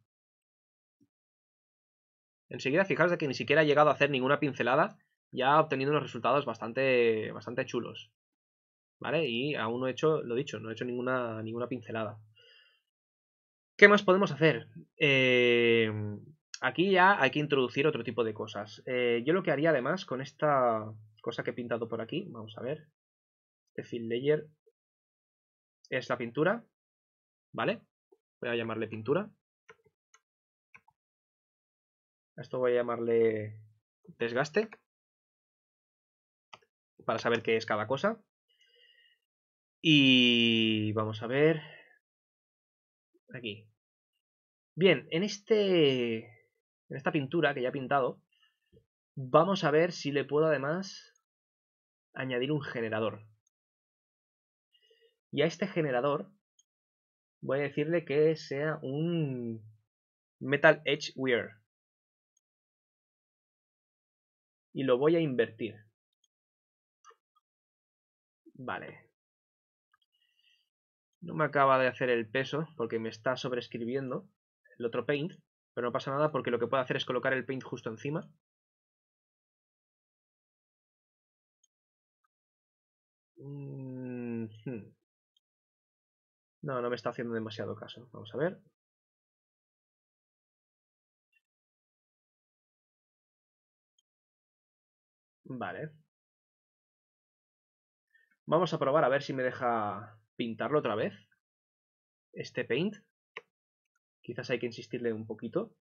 Enseguida, fijaros que ni siquiera ha llegado a hacer ninguna pincelada, ya obteniendo unos resultados bastante, bastante chulos. ¿Vale? Y aún no he hecho, lo dicho, no he hecho ninguna, ninguna pincelada. ¿Qué más podemos hacer? Eh, aquí ya hay que introducir otro tipo de cosas. Eh, yo lo que haría además con esta cosa que he pintado por aquí, vamos a ver, este fill layer es la pintura, ¿vale? voy a llamarle pintura. esto voy a llamarle desgaste para saber qué es cada cosa. Y vamos a ver. Aquí. Bien, en este. En esta pintura que ya he pintado. Vamos a ver si le puedo además añadir un generador. Y a este generador voy a decirle que sea un Metal Edge Wear. Y lo voy a invertir. Vale. No me acaba de hacer el peso porque me está sobreescribiendo el otro paint. Pero no pasa nada porque lo que puedo hacer es colocar el paint justo encima. Mm, hmm. No, no me está haciendo demasiado caso. Vamos a ver. Vale. Vamos a probar a ver si me deja pintarlo otra vez. Este paint. Quizás hay que insistirle un poquito.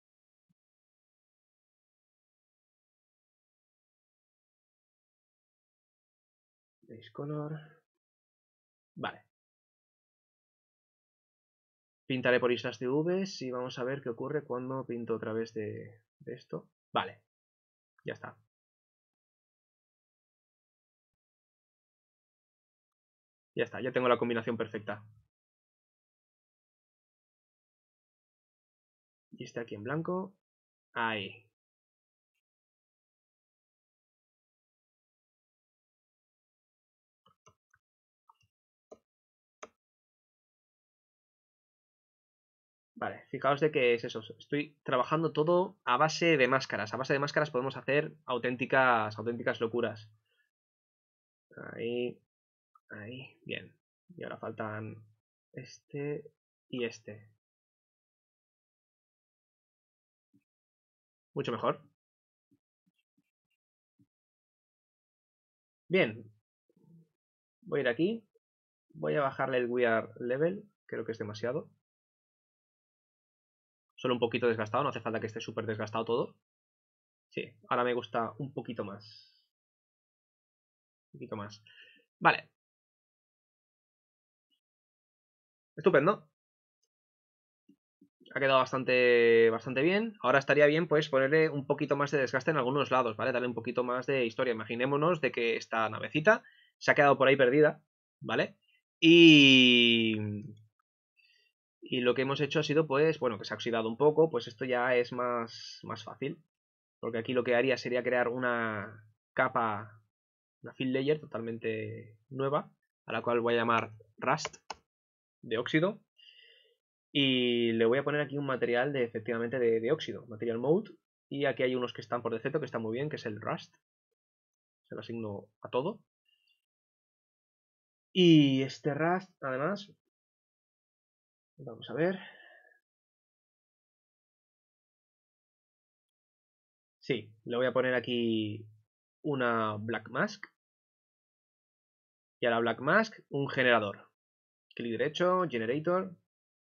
Base color. Vale. Pintaré por Islas de V y vamos a ver qué ocurre cuando pinto otra vez de, de esto. Vale, ya está. Ya está, ya tengo la combinación perfecta. Y está aquí en blanco. Ahí. Vale, fijaos de que es eso. Estoy trabajando todo a base de máscaras. A base de máscaras podemos hacer auténticas, auténticas locuras. Ahí. Ahí. Bien. Y ahora faltan este y este. Mucho mejor. Bien. Voy a ir aquí. Voy a bajarle el We Level. Creo que es demasiado solo un poquito desgastado, no hace falta que esté súper desgastado todo. Sí, ahora me gusta un poquito más. Un poquito más. Vale. Estupendo. Ha quedado bastante, bastante bien. Ahora estaría bien pues ponerle un poquito más de desgaste en algunos lados, ¿vale? Darle un poquito más de historia. Imaginémonos de que esta navecita se ha quedado por ahí perdida, ¿vale? Y y lo que hemos hecho ha sido, pues, bueno, que se ha oxidado un poco, pues esto ya es más, más fácil. Porque aquí lo que haría sería crear una capa, una fill layer totalmente nueva, a la cual voy a llamar Rust de óxido. Y le voy a poner aquí un material de, efectivamente, de, de óxido, material mode. Y aquí hay unos que están por defecto, que están muy bien, que es el Rust. Se lo asigno a todo. Y este Rust, además, Vamos a ver. Sí, le voy a poner aquí una Black Mask. Y a la Black Mask un generador. Clic derecho, Generator.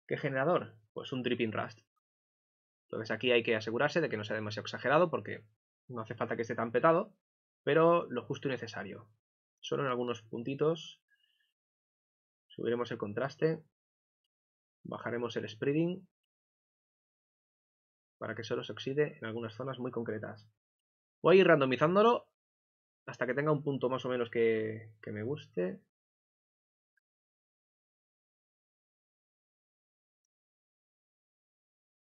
¿Qué generador? Pues un Dripping Rust. Entonces aquí hay que asegurarse de que no sea demasiado exagerado porque no hace falta que esté tan petado, pero lo justo y necesario. Solo en algunos puntitos subiremos el contraste Bajaremos el spreading para que solo se oxide en algunas zonas muy concretas. Voy a ir randomizándolo hasta que tenga un punto más o menos que, que me guste.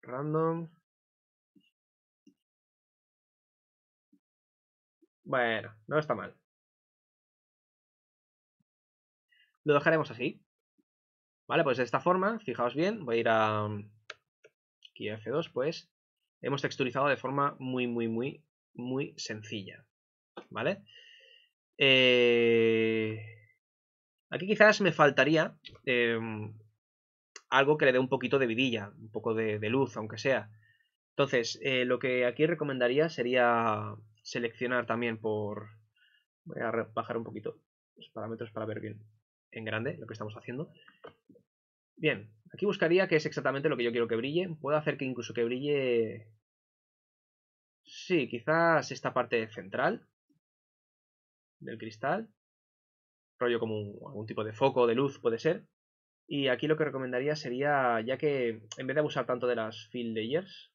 Random. Bueno, no está mal. Lo dejaremos así. Vale, pues de esta forma, fijaos bien, voy a ir a mm, aquí a F2, pues hemos texturizado de forma muy, muy, muy, muy sencilla. ¿Vale? Eh, aquí quizás me faltaría em, algo que le dé un poquito de vidilla, un poco de, luz, aunque sea. Entonces, eh, lo que aquí recomendaría sería seleccionar también por... Voy a bajar un poquito los parámetros para ver bien en grande lo que estamos haciendo. Bien, aquí buscaría que es exactamente lo que yo quiero que brille. Puedo hacer que incluso que brille... Sí, quizás esta parte central del cristal. Rollo como algún tipo de foco de luz puede ser. Y aquí lo que recomendaría sería, ya que en vez de abusar tanto de las fill layers,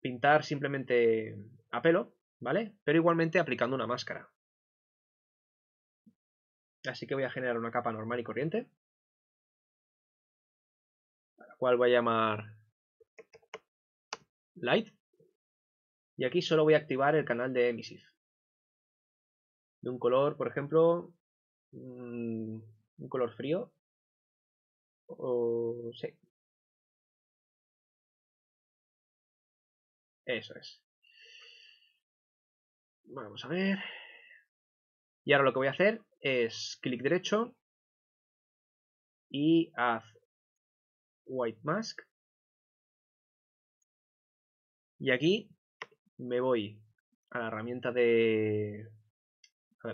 pintar simplemente a pelo, ¿vale? Pero igualmente aplicando una máscara. Así que voy a generar una capa normal y corriente, a la cual voy a llamar Light. Y aquí solo voy a activar el canal de Emisiv. De un color, por ejemplo, mm, un color frío. O, sí. Eso es. Vamos a ver. Y ahora lo que voy a hacer es clic derecho y haz white mask. Y aquí me voy a la herramienta de...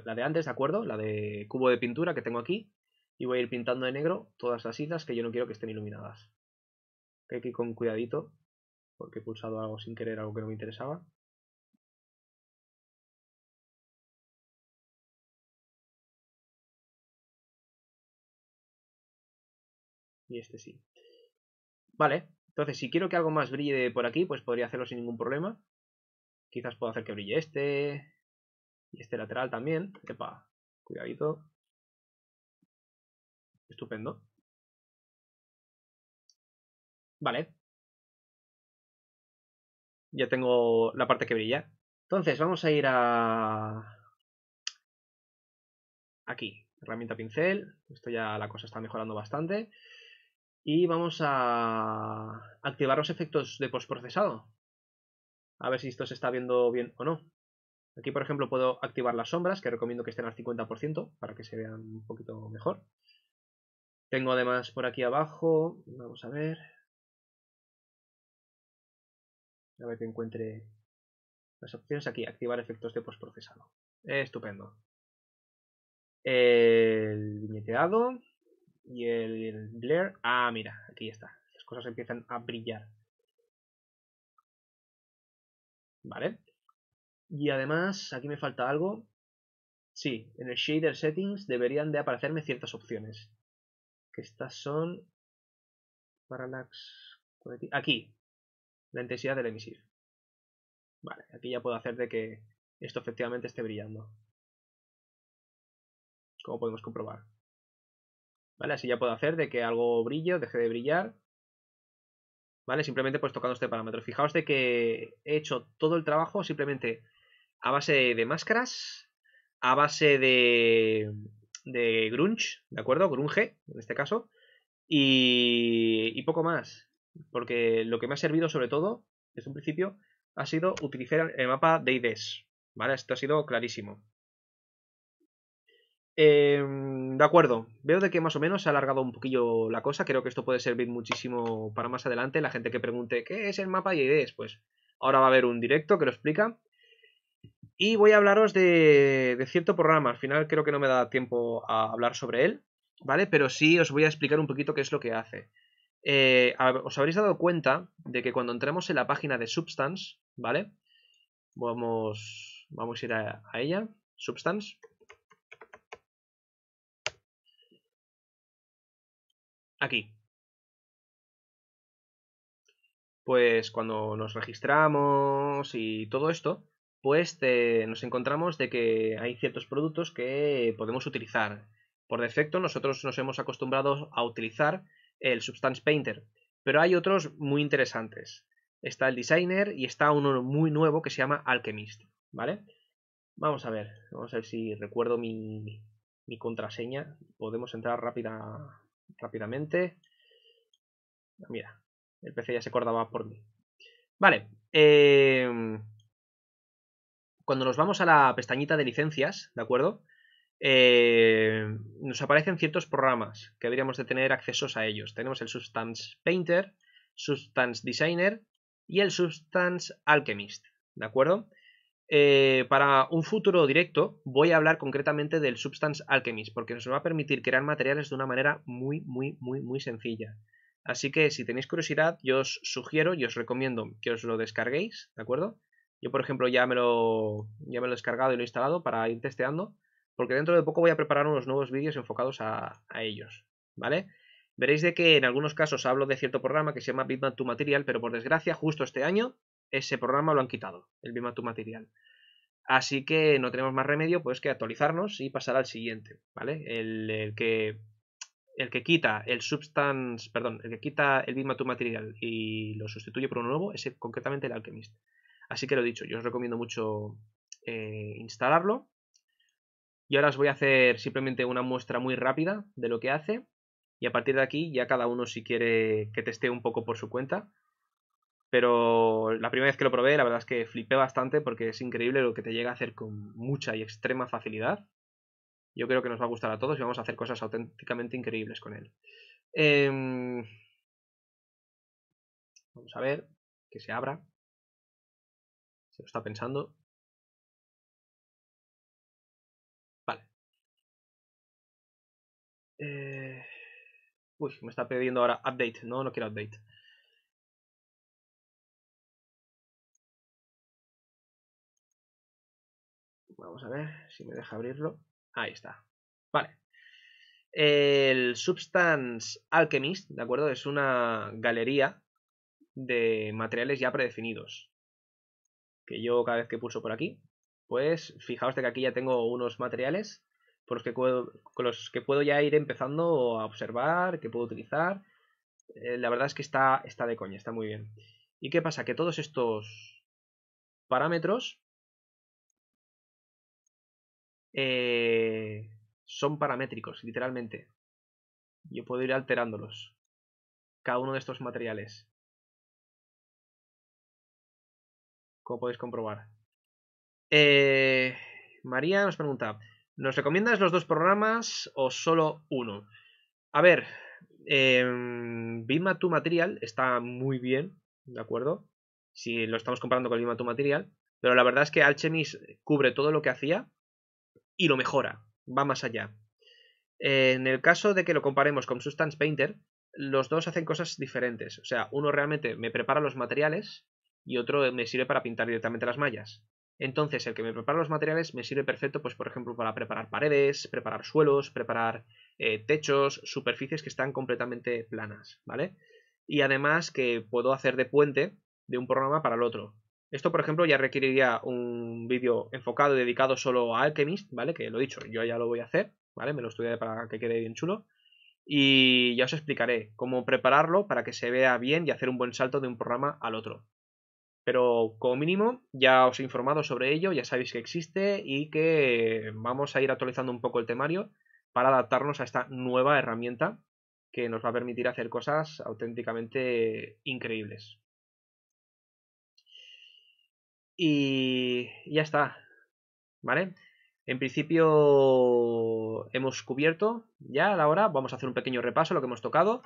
La de antes, ¿de acuerdo? La de cubo de pintura que tengo aquí. Y voy a ir pintando de negro todas las islas que yo no quiero que estén iluminadas. Hay que con cuidadito, porque he pulsado algo sin querer, algo que no me interesaba. y este sí. Vale, entonces si quiero que algo más brille por aquí, pues podría hacerlo sin ningún problema. Quizás puedo hacer que brille este y este lateral también. Epa, cuidadito. Estupendo. Vale. Ya tengo la parte que brilla. Entonces vamos a ir a... Aquí, herramienta pincel. Esto ya la cosa está mejorando bastante. Y vamos a activar los efectos de postprocesado. A ver si esto se está viendo bien o no. Aquí, por ejemplo, puedo activar las sombras, que recomiendo que estén al 50% para que se vean un poquito mejor. Tengo además por aquí abajo, vamos a ver. A ver que encuentre las opciones aquí, activar efectos de postprocesado. estupendo. El viñeteado, y el Blair. Ah, mira, aquí está. Las cosas empiezan a brillar. Vale. Y además, aquí me falta algo. Sí, en el shader settings deberían de aparecerme ciertas opciones. Que estas son... Parallax... Aquí. La intensidad del emisor. Vale, aquí ya puedo hacer de que esto efectivamente esté brillando. Como podemos comprobar. ¿Vale? Así ya puedo hacer de que algo brille o deje de brillar. ¿Vale? Simplemente pues tocando este parámetro. Fijaos de que he hecho todo el trabajo simplemente a base de máscaras, a base de, de grunge, ¿de acuerdo? Grunge, en este caso, y, poco más. Porque lo que me ha servido sobre todo, desde un principio, ha sido utilizar el mapa de IDs, e ¿vale? Esto ha sido clarísimo. Em, de acuerdo, veo de que más o menos se ha alargado un poquillo la cosa, creo que esto puede servir muchísimo para más adelante, la gente que pregunte qué es el mapa y ideas, pues ahora va a haber un directo que lo explica. Y voy a hablaros de, cierto programa, al final creo que no me da tiempo a hablar sobre él, ¿vale? Pero sí os voy a explicar un poquito qué es lo que hace. Eh, os habréis dado cuenta de que cuando entramos en la página de Substance, ¿vale? Vamos, vamos a ir a ella, Substance. Aquí. Pues cuando nos registramos y todo esto, pues nos encontramos de que hay ciertos productos que podemos utilizar. Por defecto, nosotros nos hemos acostumbrado a utilizar el Substance Painter, pero hay otros muy interesantes. Está el Designer y está uno muy nuevo que se llama Alchemist, ¿vale? Vamos a ver, vamos a ver si recuerdo mi, mi contraseña. Podemos entrar rápida, rápidamente. Ah, mira, el PC ya se acordaba por mí. Vale. Em, cuando nos vamos a la pestañita de licencias, ¿de acuerdo? Em, nos aparecen ciertos programas que deberíamos de tener accesos a ellos. Tenemos el Substance Painter, Substance Designer y el Substance Alchemist, ¿de acuerdo? Eh, para un futuro directo voy a hablar concretamente del Substance Alchemist, porque nos va a permitir crear materiales de una manera muy, muy, muy, muy sencilla. Así que si tenéis curiosidad, yo os sugiero y os recomiendo que os lo descarguéis, ¿de acuerdo? Yo, por ejemplo, ya me lo, ya me he descargado y lo he instalado para ir testeando, porque dentro de poco voy a preparar unos nuevos vídeos enfocados a, ellos, ¿vale? Veréis de que en algunos casos hablo de cierto programa que se llama Bitmap to Material, pero por desgracia, justo este año ese programa lo han quitado, el Bima tu material. Así que no tenemos más remedio pues que actualizarnos y pasar al siguiente, ¿vale? El, que el que quita el substance, perdón, el que quita el Bima tu material y lo sustituye por uno nuevo es concretamente el Alchemist. Así que lo dicho, yo os recomiendo mucho eh, instalarlo. Y ahora os voy a hacer simplemente una muestra muy rápida de lo que hace. Y a partir de aquí, ya cada uno si quiere que testee un poco por su cuenta pero la primera vez que lo probé, la verdad es que flipé bastante porque es increíble lo que te llega a hacer con mucha y extrema facilidad. Yo creo que nos va a gustar a todos y vamos a hacer cosas auténticamente increíbles con él. Em, vamos a ver que se abra. Se lo está pensando. Vale. Eh, uy, me está pidiendo ahora update. No, no quiero update. Vamos a ver si me deja abrirlo. Ahí está. Vale. El Substance Alchemist, ¿de acuerdo? Es una galería de materiales ya predefinidos. Que yo cada vez que pulso por aquí, pues fijaos de que aquí ya tengo unos materiales puedo, con los que puedo ya ir empezando a observar, que puedo utilizar. Eh, la verdad es que está, está de coña, está muy bien. ¿Y qué pasa? Que todos estos parámetros eh, son paramétricos, literalmente. Yo puedo ir alterándolos. Cada uno de estos materiales. Como podéis comprobar. Eh, María nos pregunta, ¿nos recomiendas los dos programas o solo uno? A ver, eh, Bima Material está muy bien, ¿de acuerdo? Si lo estamos comparando con Bima Material. Pero la verdad es que Alchemis cubre todo lo que hacía y lo mejora, va más allá. En el caso de que lo comparemos con Substance Painter, los dos hacen cosas diferentes. O sea, uno realmente me prepara los materiales y otro me sirve para pintar directamente las mallas. Entonces, el que me prepara los materiales me sirve perfecto, pues por ejemplo, para preparar paredes, preparar suelos, preparar eh, techos, superficies que están completamente planas, ¿vale? Y además que puedo hacer de puente de un programa para el otro. Esto, por ejemplo, ya requeriría un vídeo enfocado y dedicado solo a Alchemist, ¿vale? Que lo he dicho, yo ya lo voy a hacer, ¿vale? Me lo estudiaré para que quede bien chulo. Y ya os explicaré cómo prepararlo para que se vea bien y hacer un buen salto de un programa al otro. Pero como mínimo ya os he informado sobre ello, ya sabéis que existe y que vamos a ir actualizando un poco el temario para adaptarnos a esta nueva herramienta que nos va a permitir hacer cosas auténticamente increíbles. Y ya está. ¿Vale? En principio hemos cubierto ya a la hora. Vamos a hacer un pequeño repaso lo que hemos tocado.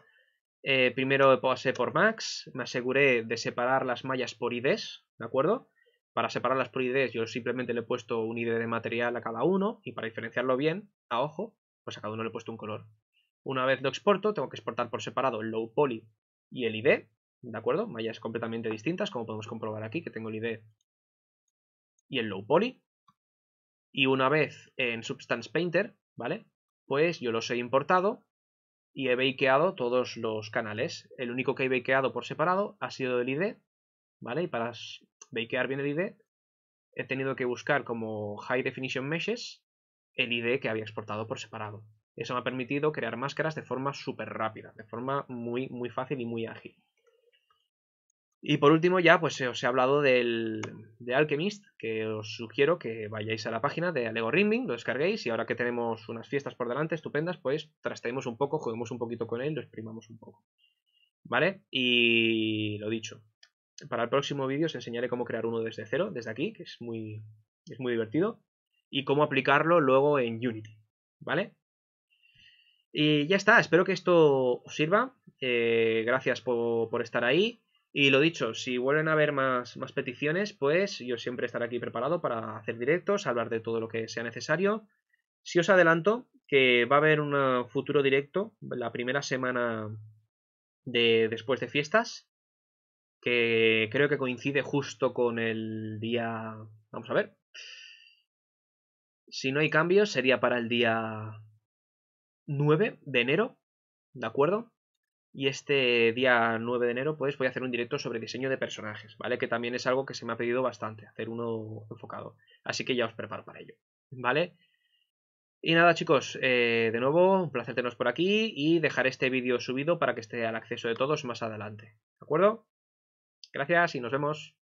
Eh, primero pasé por Max, me aseguré de separar las mallas por IDs, ¿de acuerdo? Para separarlas las por IDs yo simplemente le he puesto un ID de material a cada uno y para diferenciarlo bien, a ojo, pues a cada uno le he puesto un color. Una vez lo exporto, tengo que exportar por separado el low poly y el ID, ¿de acuerdo? Mallas completamente distintas, como podemos comprobar aquí, que tengo el ID y el low poly. Y una vez en Substance Painter, ¿vale? Pues yo los he importado y he bakeado todos los canales. El único que he bakeado por separado ha sido el ID, ¿vale? Y para bakear bien el ID he tenido que buscar como High Definition Meshes el ID que había exportado por separado. Eso me ha permitido crear máscaras de forma súper rápida, de forma muy, muy fácil y muy ágil. Y por último, ya pues eh, os he hablado del, de Alchemist, que os sugiero que vayáis a la página de Alego lo descarguéis y ahora que tenemos unas fiestas por delante estupendas, pues trasteemos un poco, juguemos un poquito con él, lo exprimamos un poco. ¿Vale? Y lo dicho, para el próximo vídeo os enseñaré cómo crear uno desde cero, desde aquí, que es muy, muy divertido, y cómo aplicarlo luego en Unity. ¿Vale? Y ya está, espero que esto os sirva. Eh, gracias por, por estar ahí. Y lo dicho, si vuelven a haber más, más peticiones, pues yo siempre estaré aquí preparado para hacer directos, hablar de todo lo que sea necesario. Si os adelanto que va a haber un eh, futuro directo la primera semana de después de fiestas, que creo que coincide justo con el día... Vamos a ver. Si no hay cambios, sería para el día 9 de enero, ¿de acuerdo? y este día 9 de enero pues voy a hacer un directo sobre diseño de personajes, ¿vale? Que también es algo que se me ha pedido bastante, hacer uno enfocado. Así que ya os preparo para ello, ¿vale? Y nada chicos, eh, de nuevo, un placer teneros por aquí y dejar este vídeo subido para que esté al acceso de todos más adelante, ¿de acuerdo? Gracias y nos vemos.